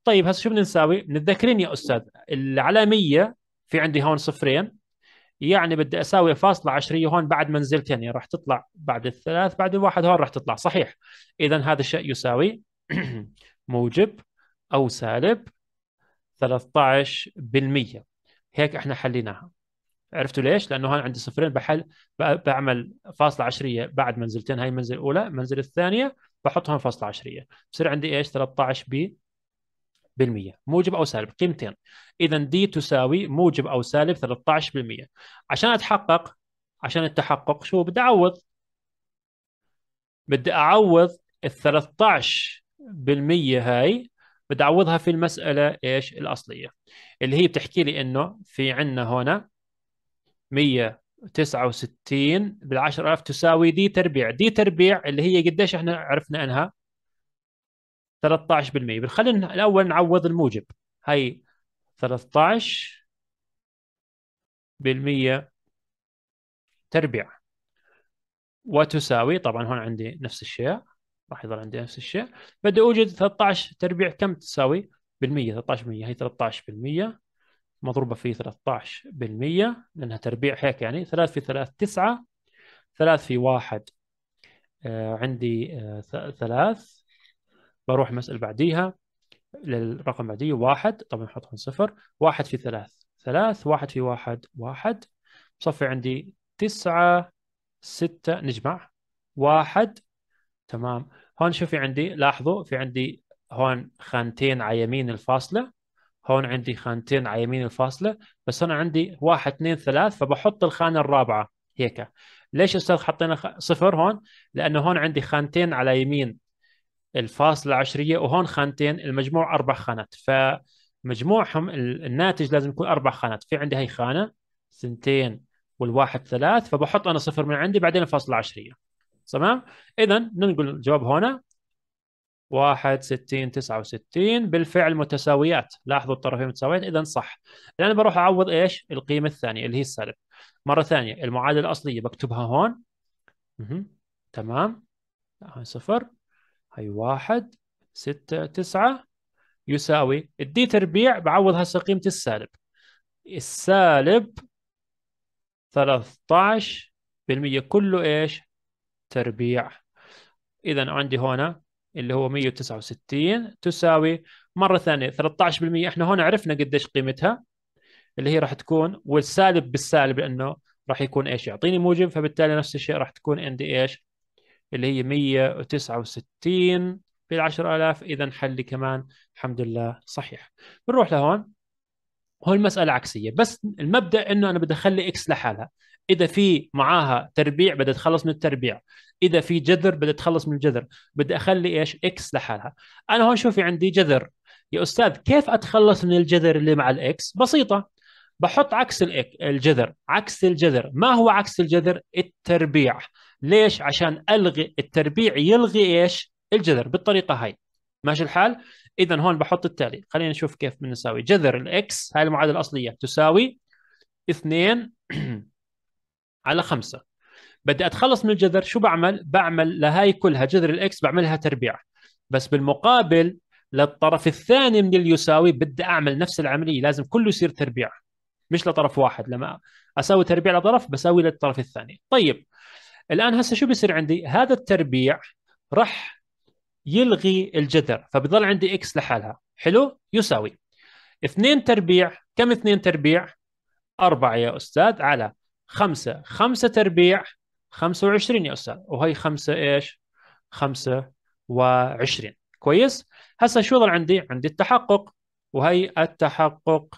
طيب هسه شو بدنا نساوي متذكرين يا استاذ على 100 في عندي هون صفرين يعني بدي اساوي فاصله عشريه هون بعد منزلتين يعني راح تطلع بعد الثلاث بعد الواحد هون راح تطلع صحيح اذا هذا الشيء يساوي موجب او سالب 13% هيك احنا حليناها عرفتوا ليش؟ لانه هون عندي صفرين بحل بعمل فاصله عشريه بعد منزلتين هاي المنزله الاولى، المنزله الثانيه بحطهم في فصل عشريه بصير عندي ايش 13 بي بالمية موجب او سالب قيمتين اذا دي تساوي موجب او سالب 13% عشان اتحقق عشان التحقق شو بدي اعوض بدي اعوض ال 13% هاي بدي اعوضها في المساله ايش الاصليه اللي هي بتحكي لي انه في عندنا هنا 100 69 بال 10000 تساوي دي تربيع دي تربيع اللي هي قديش احنا عرفنا انها 13% خلينا الاول نعوض الموجب هي 13 بالمية تربيع وتساوي طبعا هون عندي نفس الشيء راح يظل عندي نفس الشيء بدي اوجد 13 تربيع كم تساوي بالمية 13% هي 13% مضروبة في 13% لأنها تربيع هيك يعني 3 في 3 9 3 في 1 آه عندي آه بروح المسألة اللي بعديها للرقم بعديه واحد طبعا هون صفر واحد في ثلاث ثلاث واحد في واحد واحد بصفي عندي تسعة ستة نجمع واحد تمام هون شوفي عندي لاحظوا في عندي هون خانتين على يمين الفاصلة هون عندي خانتين على يمين الفاصله بس انا عندي واحد اثنين ثلاث فبحط الخانه الرابعه هيك ليش استاذ حطينا صفر هون لانه هون عندي خانتين على يمين الفاصله العشريه وهون خانتين المجموع اربع خانات فمجموعهم الناتج لازم يكون اربع خانات في عندي هي خانه ثنتين والواحد ثلاث فبحط انا صفر من عندي بعدين الفاصله العشريه تمام اذا ننقل الجواب هنا واحد ستين تسعة وستين بالفعل متساويات لاحظوا الطرفين متساويات إذا صح الآن بروح أعوض إيش القيمة الثانية اللي هي السالب مرة ثانية المعادلة الأصلية بكتبها هون مه. تمام هاي صفر هاي واحد ستة تسعة يساوي الدي تربيع بعوض هسه قيمة السالب السالب 13% كله ايش؟ تربيع اذا عندي هنا اللي هو 169 تساوي مره ثانيه 13% احنا هون عرفنا قديش قيمتها اللي هي راح تكون والسالب بالسالب لانه راح يكون ايش يعطيني موجب فبالتالي نفس الشيء راح تكون عندي ايش اللي هي 169 بال 10000 اذا حلي كمان الحمد لله صحيح بنروح لهون هون المساله عكسيه بس المبدا انه انا بدي اخلي اكس لحالها اذا في معاها تربيع بدي اتخلص من التربيع اذا في جذر بدي اتخلص من الجذر بدي اخلي ايش اكس لحالها انا هون شوفي عندي جذر يا استاذ كيف اتخلص من الجذر اللي مع الاكس بسيطه بحط عكس الجذر عكس الجذر ما هو عكس الجذر التربيع ليش عشان الغي التربيع يلغي ايش الجذر بالطريقه هاي ماشي الحال اذا هون بحط التالي خلينا نشوف كيف بنساوي جذر الاكس هاي المعادله الاصليه تساوي 2 على خمسة بدي اتخلص من الجذر شو بعمل بعمل لهاي كلها جذر الاكس بعملها تربيع بس بالمقابل للطرف الثاني من اليساوي بدي اعمل نفس العمليه لازم كله يصير تربيع مش لطرف واحد لما اسوي تربيع لطرف بسوي للطرف الثاني طيب الان هسه شو بصير عندي هذا التربيع راح يلغي الجذر فبضل عندي اكس لحالها حلو يساوي اثنين تربيع كم اثنين تربيع أربعة يا استاذ على خمسة خمسة تربيع 25 يا أستاذ وهي خمسة إيش 25 كويس هسا شو ظل عندي عندي التحقق وهي التحقق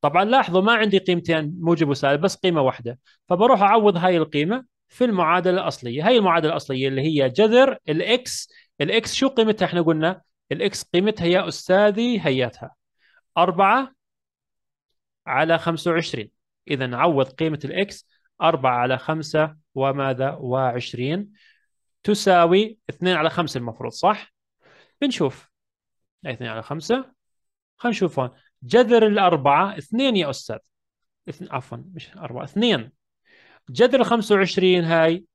طبعا لاحظوا ما عندي قيمتين موجب وسالب بس قيمه واحده فبروح اعوض هاي القيمه في المعادله الاصليه هاي المعادله الاصليه اللي هي جذر الاكس الاكس شو قيمتها احنا قلنا الاكس قيمتها يا استاذي هياتها 4 على 25 إذا عوض قيمة الإكس 4 على 5 وماذا و20 تساوي 2 على 5 المفروض صح؟ بنشوف 2 على 5 خلينا نشوف هون جذر الأربعة 2 يا أستاذ عفوا مش 4 2 جذر ال 25 هاي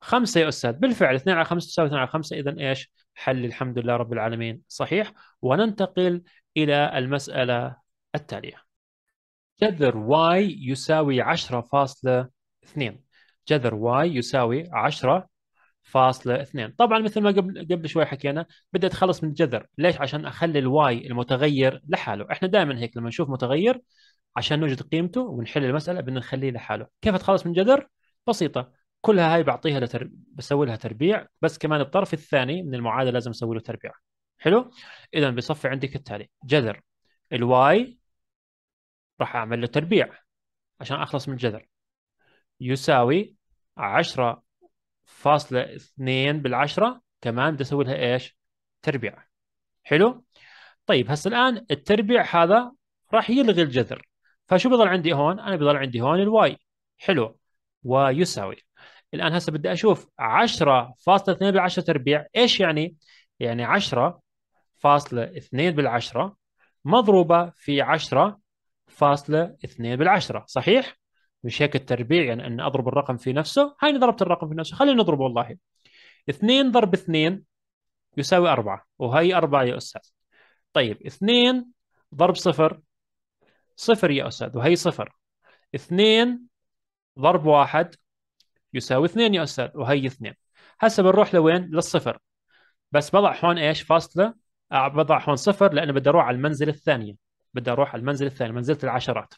5 يا أستاذ بالفعل 2 على 5 تساوي 2 على 5 إذا إيش؟ حل الحمد لله رب العالمين صحيح وننتقل إلى المسألة التالية جذر y يساوي 10.2 جذر y يساوي 10 فاصلة اثنين طبعا مثل ما قبل قبل شوي حكينا بدي اتخلص من الجذر ليش عشان اخلي الواي المتغير لحاله احنا دائما هيك لما نشوف متغير عشان نوجد قيمته ونحل المساله بدنا نخليه لحاله كيف اتخلص من جذر بسيطه كلها هاي بعطيها لتر... بسوي لها تربيع بس كمان الطرف الثاني من المعادله لازم اسوي له تربيع حلو اذا بصفي عندك التالي جذر الواي راح أعمل له تربيع عشان أخلص من الجذر يساوي 10.2 بالعشرة كمان بدي أسوي لها إيش تربيع حلو طيب هسه الآن التربيع هذا راح يلغي الجذر فشو بضل عندي هون أنا بضل عندي هون الواي حلو ويساوي الآن هسه بدي أشوف 10.2 بالعشرة تربيع إيش يعني يعني 10.2 بالعشرة مضروبة في 10 فاصلة اثنين بالعشرة صحيح؟ من هيك التربيع يعني أن أضرب الرقم في نفسه هاي ضربت الرقم في نفسه خلينا نضربه والله اثنين ضرب اثنين يساوي أربعة وهي أربعة يا أستاذ طيب اثنين ضرب صفر صفر يا أستاذ وهي صفر اثنين ضرب واحد يساوي اثنين يا أستاذ وهي اثنين هسه بنروح لوين للصفر بس بضع هون ايش فاصلة بضع هون صفر لأنه بدي أروح على المنزلة الثانية بدي اروح على المنزل الثاني منزله العشرات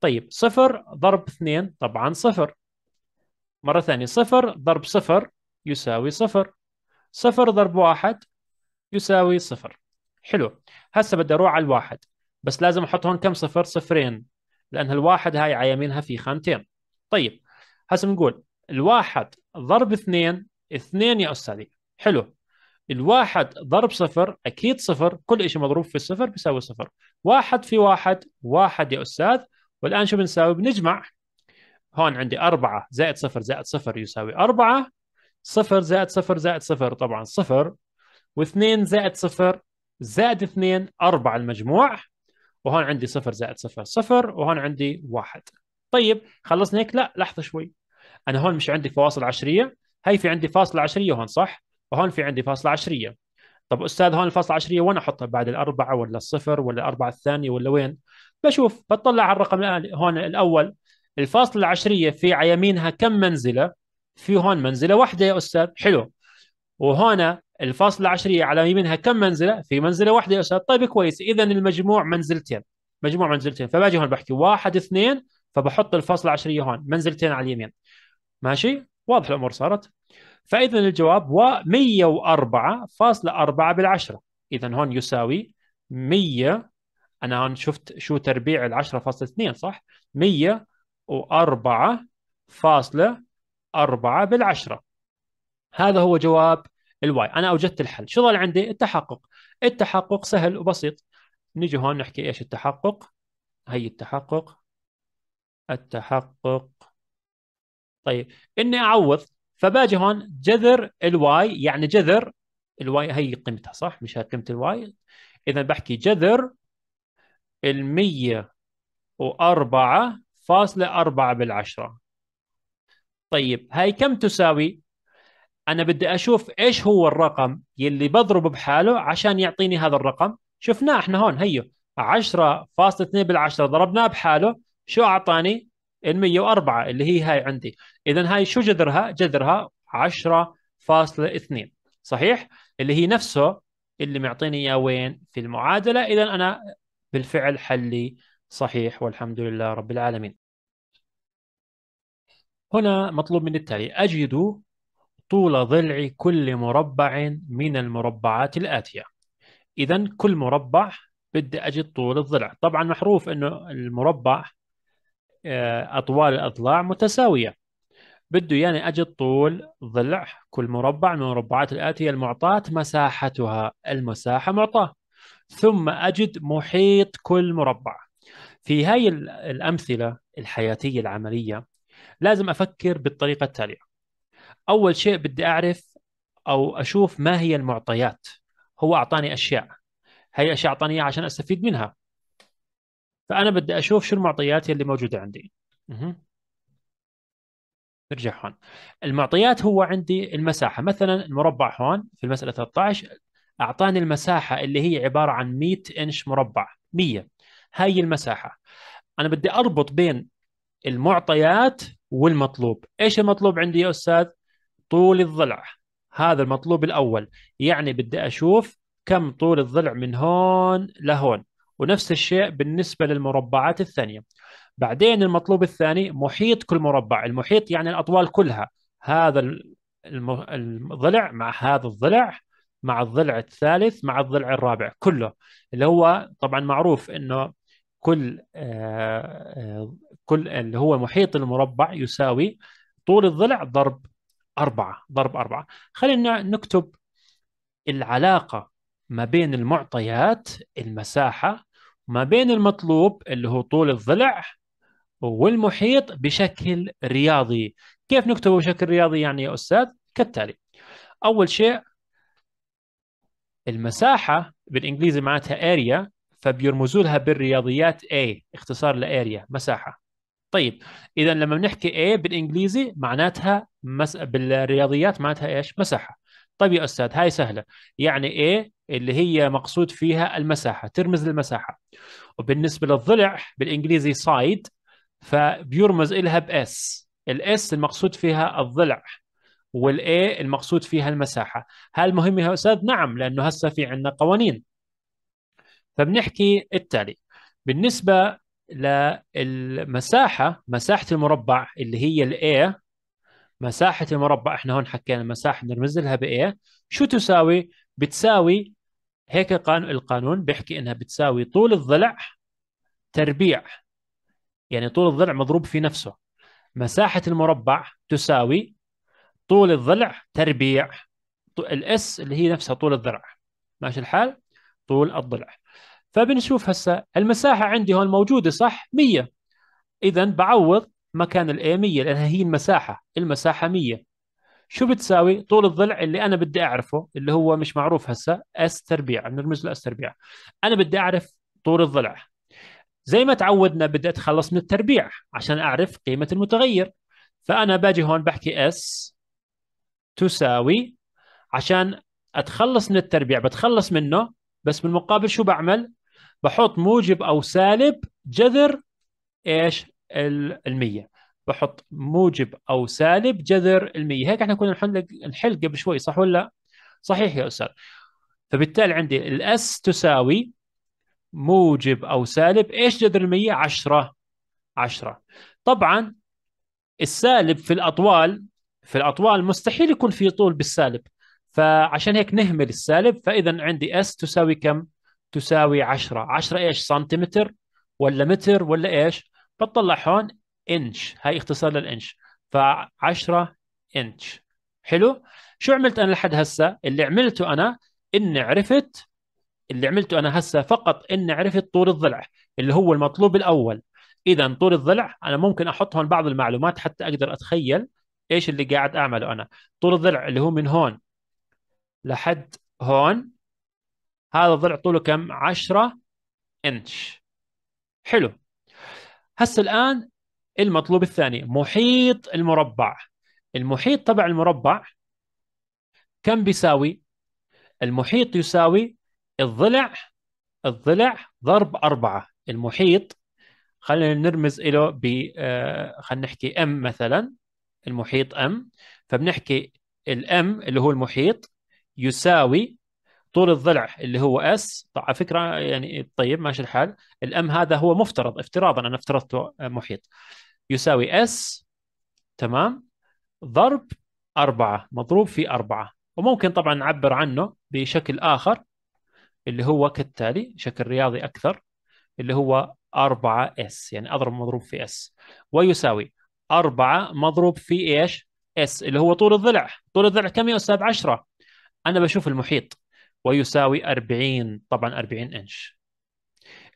طيب صفر ضرب اثنين طبعا صفر مره ثانيه صفر ضرب صفر يساوي صفر صفر ضرب واحد يساوي صفر حلو هسه بدي اروح على الواحد بس لازم احط هون كم صفر صفرين لان الواحد هاي على يمينها في خانتين طيب هسه بنقول الواحد ضرب اثنين اثنين يا استاذي حلو الواحد ضرب صفر اكيد صفر كل شيء مضروب في الصفر بيساوي صفر واحد في واحد واحد يا استاذ والان شو بنساوي بنجمع هون عندي أربعة زائد صفر زائد صفر يساوي أربعة صفر زائد صفر زائد صفر طبعا صفر واثنين زائد صفر زائد اثنين أربعة المجموع وهون عندي صفر زائد صفر صفر وهون عندي واحد طيب خلصنا هيك لا لحظة شوي أنا هون مش عندي فواصل عشرية هي في عندي فاصلة عشرية هون صح وهون في عندي فاصله عشريه طب استاذ هون الفاصله عشريه وين احطها بعد الاربعه ولا الصفر ولا الاربعه الثانيه ولا وين؟ بشوف بطلع على الرقم هون الاول الفاصله العشريه في على يمينها كم منزله؟ في هون منزله واحده يا استاذ حلو وهنا الفاصله العشريه على يمينها كم منزله؟ في منزله واحده يا استاذ طيب كويس اذا المجموع منزلتين مجموع منزلتين فباجي هون بحكي واحد اثنين فبحط الفاصله العشريه هون منزلتين على اليمين ماشي؟ واضح الامور صارت؟ فاذا الجواب هو 104.4 بالعشره اذا هون يساوي 100 انا هون شفت شو تربيع ال 10.2 صح 104.4 بالعشره هذا هو جواب الواي انا اوجدت الحل شو ظل عندي التحقق التحقق سهل وبسيط نيجي هون نحكي ايش التحقق هي التحقق التحقق طيب اني اعوض فباجي هون جذر الواي يعني جذر الواي هي قيمتها صح مش هي قيمه الواي اذا بحكي جذر ال 104.4 بالعشرة طيب هاي كم تساوي أنا بدي أشوف إيش هو الرقم يلي بضربه بحاله عشان يعطيني هذا الرقم شفناه إحنا هون هيو 10.2 بالعشرة ضربناه بحاله شو أعطاني ال104 اللي هي هاي عندي اذا هاي شو جذرها جذرها 10.2 صحيح اللي هي نفسه اللي معطيني اياه وين في المعادله اذا انا بالفعل حلي صحيح والحمد لله رب العالمين هنا مطلوب من التالي اجد طول ضلع كل مربع من المربعات الاتيه اذا كل مربع بدي اجد طول الضلع طبعا محروف انه المربع آه، اطوال الاضلاع متساويه بده يعني اجد طول ضلع كل مربع من المربعات الاتيه المعطاه مساحتها المساحه معطاه ثم اجد محيط كل مربع في هاي الامثله الحياتيه العمليه لازم افكر بالطريقه التاليه اول شيء بدي اعرف او اشوف ما هي المعطيات هو اعطاني اشياء هي الاشياء اعطاني اياها عشان استفيد منها فانا بدي اشوف شو المعطيات اللي موجوده عندي مه. نرجع هون المعطيات هو عندي المساحه مثلا المربع هون في المساله 13 اعطاني المساحه اللي هي عباره عن 100 انش مربع 100 هاي المساحه انا بدي اربط بين المعطيات والمطلوب ايش المطلوب عندي يا استاذ طول الضلع هذا المطلوب الاول يعني بدي اشوف كم طول الضلع من هون لهون ونفس الشيء بالنسبة للمربعات الثانية بعدين المطلوب الثاني محيط كل مربع المحيط يعني الأطوال كلها هذا الضلع مع هذا الضلع مع الضلع الثالث مع الضلع الرابع كله اللي هو طبعا معروف انه كل آه، آه، كل اللي هو محيط المربع يساوي طول الضلع ضرب أربعة ضرب أربعة خلينا نكتب العلاقة ما بين المعطيات المساحة وما بين المطلوب اللي هو طول الضلع والمحيط بشكل رياضي كيف نكتبه بشكل رياضي يعني يا أستاذ كالتالي أول شيء المساحة بالإنجليزي معناتها area فبيرمزوا لها بالرياضيات A اختصار لاريا مساحة طيب إذا لما بنحكي A بالإنجليزي معناتها مس... بالرياضيات معناتها إيش مساحة طيب يا استاذ هاي سهله يعني ايه اللي هي مقصود فيها المساحه ترمز للمساحه وبالنسبه للضلع بالانجليزي سايد فبيرمز لها باس الاس المقصود فيها الضلع والاي المقصود فيها المساحه هل مهم يا استاذ نعم لانه هسه في عندنا قوانين فبنحكي التالي بالنسبه للمساحه مساحه المربع اللي هي الاي مساحه المربع احنا هون حكينا مساحه بنرمز لها بايه شو تساوي بتساوي هيك القانون القانون بيحكي انها بتساوي طول الضلع تربيع يعني طول الضلع مضروب في نفسه مساحه المربع تساوي طول الضلع تربيع الاس اللي هي نفسها طول الضلع ماشي الحال طول الضلع فبنشوف هسه المساحه عندي هون موجوده صح 100 اذا بعوض مكان A 100 لانها هي المساحه المساحه 100 شو بتساوي طول الضلع اللي انا بدي اعرفه اللي هو مش معروف هسه اس تربيع بنرمز له اس تربيع انا بدي اعرف طول الضلع زي ما تعودنا بدي اتخلص من التربيع عشان اعرف قيمه المتغير فانا باجي هون بحكي اس تساوي عشان اتخلص من التربيع بتخلص منه بس بالمقابل شو بعمل بحط موجب او سالب جذر ايش ال 100 بحط موجب او سالب جذر ال 100 هيك احنا كنا نحل نحل قبل شوي صح ولا لا؟ صحيح يا استاذ فبالتالي عندي الاس تساوي موجب او سالب ايش جذر المية 10 10 طبعا السالب في الاطوال في الاطوال مستحيل يكون في طول بالسالب فعشان هيك نهمل السالب فاذا عندي اس تساوي كم تساوي 10 10 ايش سنتيمتر ولا متر ولا ايش بتطلع هون انش هاي اختصار للانش ف10 انش حلو شو عملت انا لحد هسه اللي عملته انا اني عرفت اللي عملته انا هسه فقط اني عرفت طول الضلع اللي هو المطلوب الاول اذا طول الضلع انا ممكن احط هون بعض المعلومات حتى اقدر اتخيل ايش اللي قاعد اعمله انا طول الضلع اللي هو من هون لحد هون هذا الضلع طوله كم 10 انش حلو هسه الان المطلوب الثاني محيط المربع المحيط تبع المربع كم بيساوي المحيط يساوي الضلع الضلع ضرب أربعة المحيط خلينا نرمز له ب آه، خلينا نحكي ام مثلا المحيط ام فبنحكي الام اللي هو المحيط يساوي طول الضلع اللي هو اس على فكره يعني طيب ماشي الحال الام هذا هو مفترض افتراضا انا افترضته محيط يساوي اس تمام ضرب أربعة مضروب في أربعة وممكن طبعا نعبر عنه بشكل آخر اللي هو كالتالي شكل رياضي أكثر اللي هو 4 اس يعني أضرب مضروب في اس ويساوي 4 مضروب في ايش؟ اس اللي هو طول الضلع طول الضلع كم يا أستاذ 10 أنا بشوف المحيط ويساوي 40 طبعا 40 انش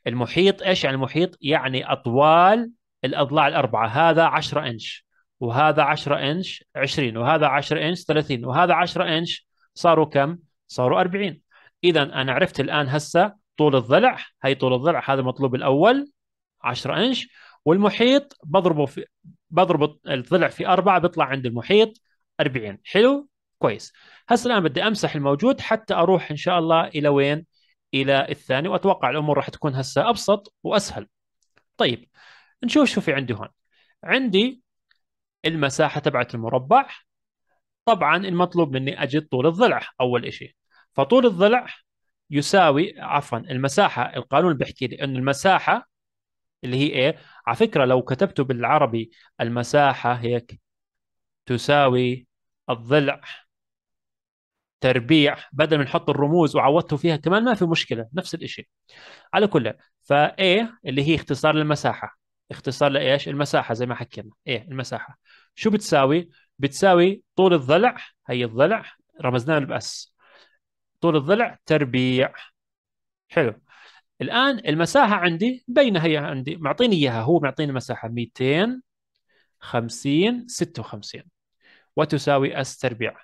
المحيط ايش يعني المحيط يعني اطوال الاضلاع الاربعه هذا 10 انش وهذا 10 انش 20 وهذا 10 انش 30 وهذا 10 انش صاروا كم صاروا 40 اذا انا عرفت الان هسه طول الضلع هي طول الضلع هذا المطلوب الاول 10 انش والمحيط بضربه في بضرب الضلع في أربعة بيطلع عند المحيط 40 حلو كويس هسه الان بدي امسح الموجود حتى اروح ان شاء الله الى وين الى الثاني واتوقع الامور راح تكون هسه ابسط واسهل طيب نشوف شو في عندي هون عندي المساحه تبعت المربع طبعا المطلوب مني اجد طول الضلع اول شيء فطول الضلع يساوي عفوا المساحه القانون بيحكي لي انه المساحه اللي هي ايه على فكره لو كتبته بالعربي المساحه هيك تساوي الضلع تربيع بدل ما نحط الرموز وعوضته فيها كمان ما في مشكله نفس الشيء على كل فا اللي هي اختصار للمساحه اختصار لايش المساحه زي ما حكينا ايه المساحه شو بتساوي بتساوي طول الضلع هي الضلع رمزناه باس طول الضلع تربيع حلو الان المساحه عندي بينها هي عندي معطيني اياها هو معطيني مساحه 250 56 وتساوي اس تربيع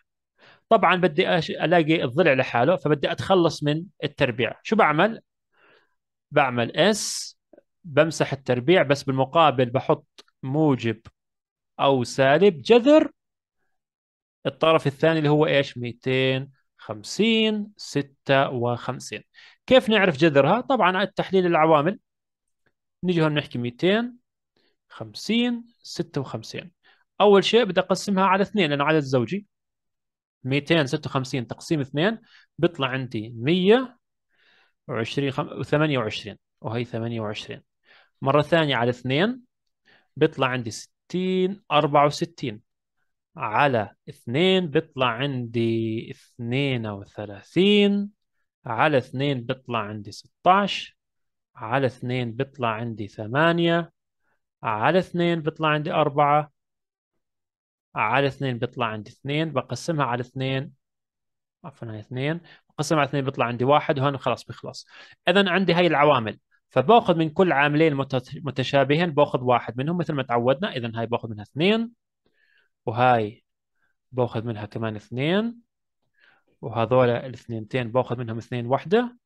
طبعا بدي الاقي الضلع لحاله فبدي اتخلص من التربيع شو بعمل بعمل اس بمسح التربيع بس بالمقابل بحط موجب او سالب جذر الطرف الثاني اللي هو ايش 250 56 كيف نعرف جذرها طبعا التحليل العوامل نيجي هون نحكي 250 56 اول شيء بدي اقسمها على اثنين لانه عدد زوجي 256 تقسيم 2 بيطلع عندي 120 28 وهي 28 مرة ثانية على 2 بيطلع عندي 60 64 على 2 بيطلع عندي 32 على 2 بيطلع عندي 16 على 2 بيطلع عندي 8 على 2 بيطلع عندي 4 على اثنين بيطلع عندي اثنين بقسمها على اثنين عفوا هاي اثنين بقسمها على اثنين بيطلع عندي واحد وهنا خلاص بيخلص اذا عندي هاي العوامل فباخذ من كل عاملين متشابهين باخذ واحد منهم مثل ما تعودنا اذا هاي باخذ منها اثنين وهاي باخذ منها كمان اثنين وهذول الاثنينتين باخذ منهم اثنين وحده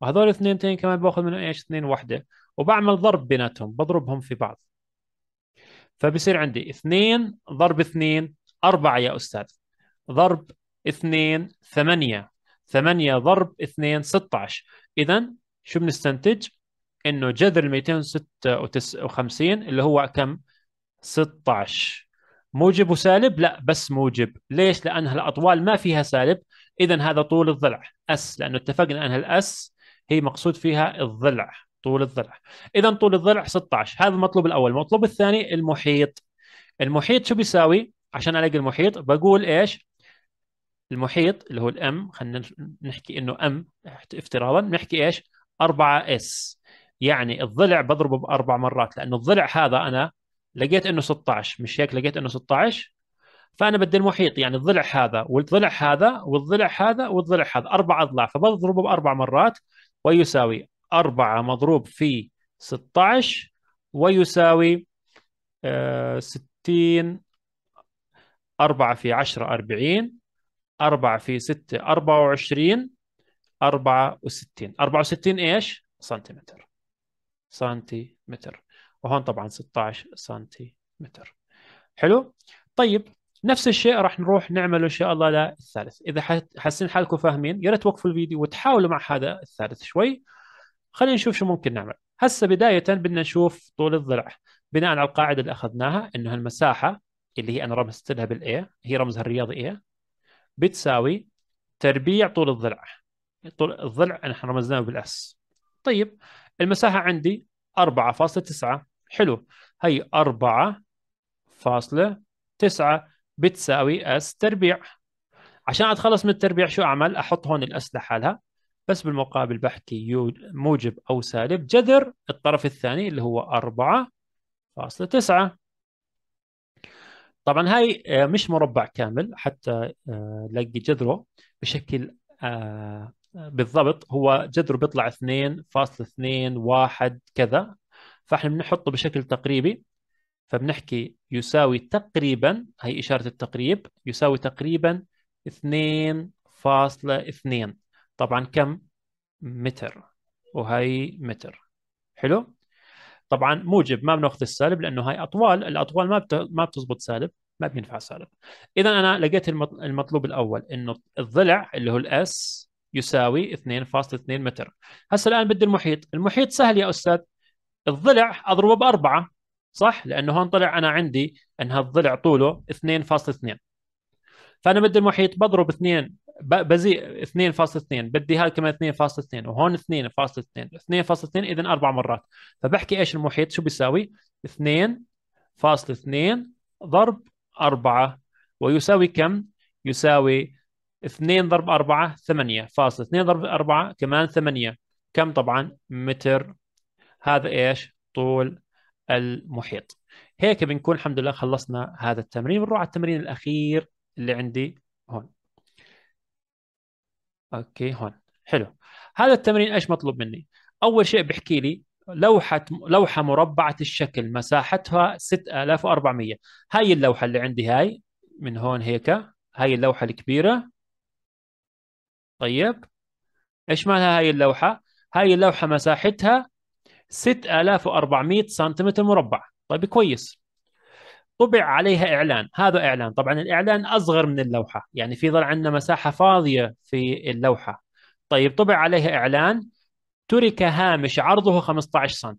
وهذول الاثنينتين كمان باخذ منهم ايش اثنين وحده وبعمل ضرب بيناتهم بضربهم في بعض فبصير عندي 2 ضرب 2 4 يا أستاذ ضرب 2 8 8 ضرب 2 16 إذا شو بنستنتج؟ إنه جذر 256 اللي هو كم؟ 16 موجب وسالب؟ لا بس موجب، ليش؟ لأنها الأطوال ما فيها سالب، إذا هذا طول الضلع، أس، لأنه اتفقنا أن الأس هي مقصود فيها الضلع، طول الضلع اذا طول الضلع 16 هذا المطلوب الاول المطلوب الثاني المحيط المحيط شو بيساوي عشان الاقي المحيط بقول ايش المحيط اللي هو الام خلينا نحكي انه ام افتراضا نحكي ايش 4 اس يعني الضلع بضربه باربع مرات لانه الضلع هذا انا لقيت انه 16 مش هيك لقيت انه 16 فانا بدي المحيط يعني الضلع هذا والضلع هذا والضلع هذا والضلع هذا اربع اضلاع فبضربه باربع مرات ويساوي 4 مضروب في 16 ويساوي 60 آه، 4 في 10 40 4 في 6 24 64 64 ايش؟ سنتيمتر سنتيمتر وهون طبعا 16 سنتيمتر حلو؟ طيب نفس الشيء راح نروح نعمله ان شاء الله للثالث اذا حاسين حالكم فاهمين يا ريت توقفوا الفيديو وتحاولوا مع هذا الثالث شوي خلينا نشوف شو ممكن نعمل هسه بدايه بدنا نشوف طول الضلع بناء على القاعده اللي اخذناها انه المساحه اللي هي انا رمزت لها بالإيه هي رمزها الرياضي إيه بتساوي تربيع طول الضلع طول الضلع نحن رمزناه بالاس طيب المساحه عندي 4.9 حلو هي 4.9 بتساوي اس تربيع عشان اتخلص من التربيع شو اعمل احط هون الاس لحالها بس بالمقابل بحثي موجب أو سالب جذر الطرف الثاني اللي هو 4.9 طبعا هاي آه، مش مربع كامل حتى نلاقي آه، جذره بشكل آه، بالضبط هو جذره بيطلع 2.21 كذا فاحنا بنحطه بشكل تقريبي فبنحكي يساوي تقريبا هي إشارة التقريب يساوي تقريبا 2.2 طبعا كم متر وهي متر حلو طبعا موجب ما بناخذ السالب لانه هاي اطوال الاطوال ما ما بتزبط سالب ما بينفع سالب اذا انا لقيت المطلوب الاول انه الضلع اللي هو الاس يساوي 2.2 متر هسه الان بدي المحيط المحيط سهل يا استاذ الضلع اضربه باربعه صح لانه هون طلع انا عندي ان هالضلع طوله 2.2 فانا بدي المحيط بضرب 2 بزي 2.2 بدي هاي كمان 2.2 وهون 2.2 2.2 اذا اربع مرات فبحكي ايش المحيط شو بيساوي 2.2 ضرب 4 ويساوي كم يساوي 2 ضرب 4 8 فاصل 2 ضرب 4 كمان 8 كم طبعا متر هذا ايش طول المحيط هيك بنكون الحمد لله خلصنا هذا التمرين بنروح على التمرين الاخير اللي عندي هون اوكي هون حلو هذا التمرين ايش مطلوب مني اول شيء بحكي لي لوحة لوحة مربعة الشكل مساحتها 6400 هاي اللوحة اللي عندي هاي من هون هيك هاي اللوحة الكبيرة طيب ايش معنى هاي اللوحة هاي اللوحة مساحتها 6400 سنتيمتر مربع طيب كويس طبع عليها اعلان هذا اعلان طبعا الاعلان اصغر من اللوحه يعني في ظل عندنا مساحه فاضيه في اللوحه طيب طبع عليها اعلان ترك هامش عرضه 15 سم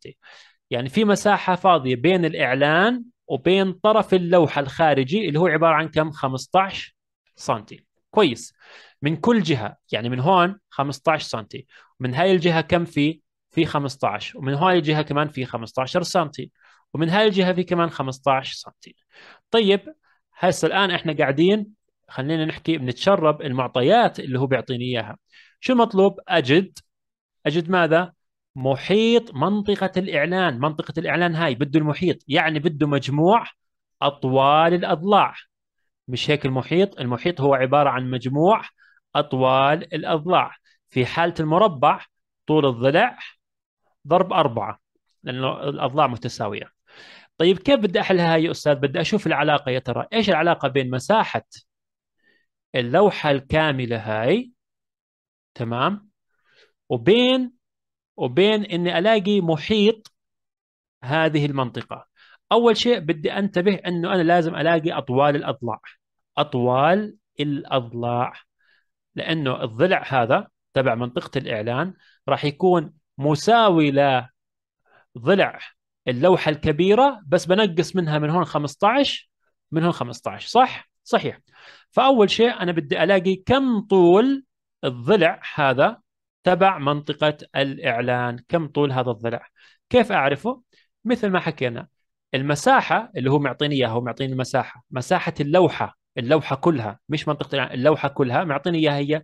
يعني في مساحه فاضيه بين الاعلان وبين طرف اللوحه الخارجي اللي هو عباره عن كم 15 سم كويس من كل جهه يعني من هون 15 سم من هاي الجهه كم في في 15 ومن هاي الجهه كمان في 15 سم ومن هاي الجهه في كمان 15 سم طيب هسه الان احنا قاعدين خلينا نحكي بنتشرب المعطيات اللي هو بيعطيني اياها شو المطلوب اجد اجد ماذا محيط منطقه الاعلان منطقه الاعلان هاي بده المحيط يعني بده مجموع اطوال الاضلاع مش هيك المحيط المحيط هو عباره عن مجموع اطوال الاضلاع في حاله المربع طول الضلع ضرب أربعة لأنه الأضلاع متساوية طيب كيف بدي احلها يا استاذ بدي اشوف العلاقه يا ترى ايش العلاقه بين مساحه اللوحه الكامله هاي تمام وبين وبين اني الاقي محيط هذه المنطقه اول شيء بدي انتبه انه انا لازم الاقي اطوال الاضلاع اطوال الاضلاع لانه الضلع هذا تبع منطقه الاعلان راح يكون مساوي لضلع اللوحه الكبيره بس بنقص منها من هون 15 من هون 15 صح؟ صحيح فاول شيء انا بدي الاقي كم طول الضلع هذا تبع منطقه الاعلان، كم طول هذا الضلع؟ كيف اعرفه؟ مثل ما حكينا المساحه اللي هو معطيني اياها هو معطيني المساحه، مساحه اللوحه اللوحه كلها مش منطقه اللوحه كلها معطيني اياها هي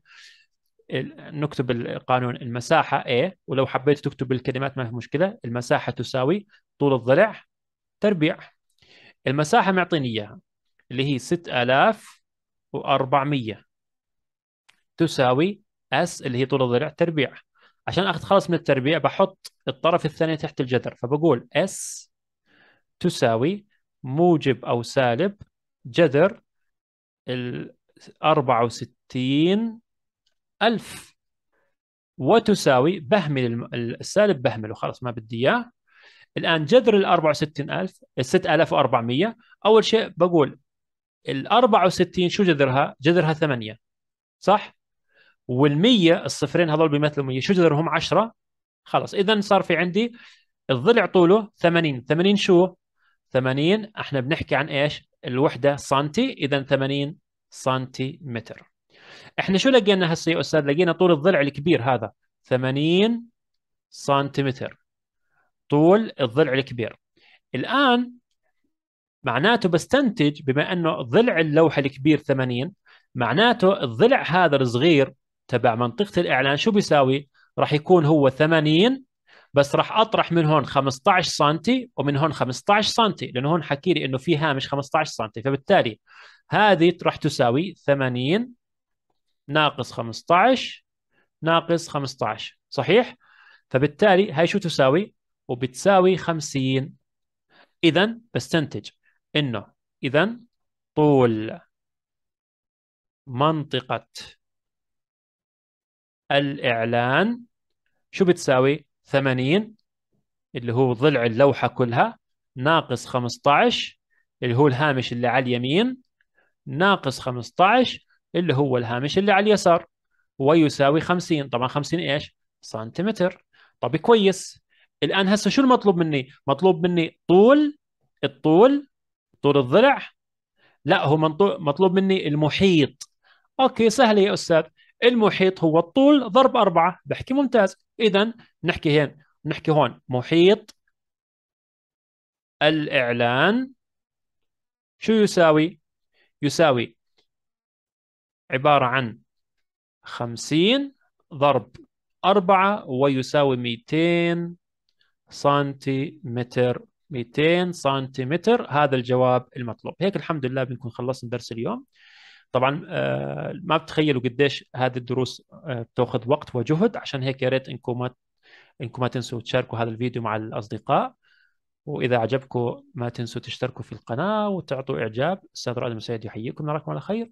نكتب القانون المساحه A ولو حبيت تكتب الكلمات ما في مشكله المساحه تساوي طول الضلع تربيع المساحه معطيني اياها اللي هي 6400 تساوي S اللي هي طول الضلع تربيع عشان اتخلص من التربيع بحط الطرف الثاني تحت الجذر فبقول S تساوي موجب او سالب جذر ال 64 1000 وتساوي بهمل السالب بهمله خلاص ما بدي اياه الان جذر ال 64000 6400 اول شيء بقول ال 64 شو جذرها؟ جذرها 8 صح؟ وال 100 الصفرين هذول بيمثلوا 100 شو جذرهم 10 خلص اذا صار في عندي الضلع طوله 80 80 شو 80 احنا بنحكي عن ايش الوحده سنتي اذا 80 سنتيمتر احنا شو لقينا هسه يا استاذ لقينا طول الضلع الكبير هذا 80 سنتيمتر طول الضلع الكبير الان معناته بستنتج بما انه ضلع اللوحه الكبير 80 معناته الضلع هذا الصغير تبع منطقه الاعلان شو بيساوي راح يكون هو 80 بس راح اطرح من هون 15 سم ومن هون 15 سم لانه هون حكي لي انه في هامش 15 سم فبالتالي هذه راح تساوي 80 ناقص 15 ناقص 15 صحيح؟ فبالتالي هاي شو تساوي؟ وبتساوي 50 إذا بستنتج إنه إذا طول منطقة الإعلان شو بتساوي؟ 80 اللي هو ضلع اللوحة كلها ناقص 15 اللي هو الهامش اللي على اليمين ناقص 15 اللي هو الهامش اللي على اليسار ويساوي 50 طبعا 50 ايش سنتيمتر طب كويس الان هسه شو المطلوب مني مطلوب مني طول الطول طول الضلع لا هو مطلوب مني المحيط اوكي سهله يا استاذ المحيط هو الطول ضرب أربعة بحكي ممتاز إذا نحكي هنا نحكي هون محيط الإعلان شو يساوي؟ يساوي عبارة عن 50 ضرب 4 ويساوي 200 سنتيمتر 200 سنتيمتر هذا الجواب المطلوب هيك الحمد لله بنكون خلصنا درس اليوم طبعا آه، ما بتخيلوا قديش هذه الدروس آه، بتاخذ وقت وجهد عشان هيك يا ريت انكم ما انكم ما تنسوا تشاركوا هذا الفيديو مع الاصدقاء واذا عجبكم ما تنسوا تشتركوا في القناه وتعطوا اعجاب استاذ رائد المسيد يحييكم نراكم على خير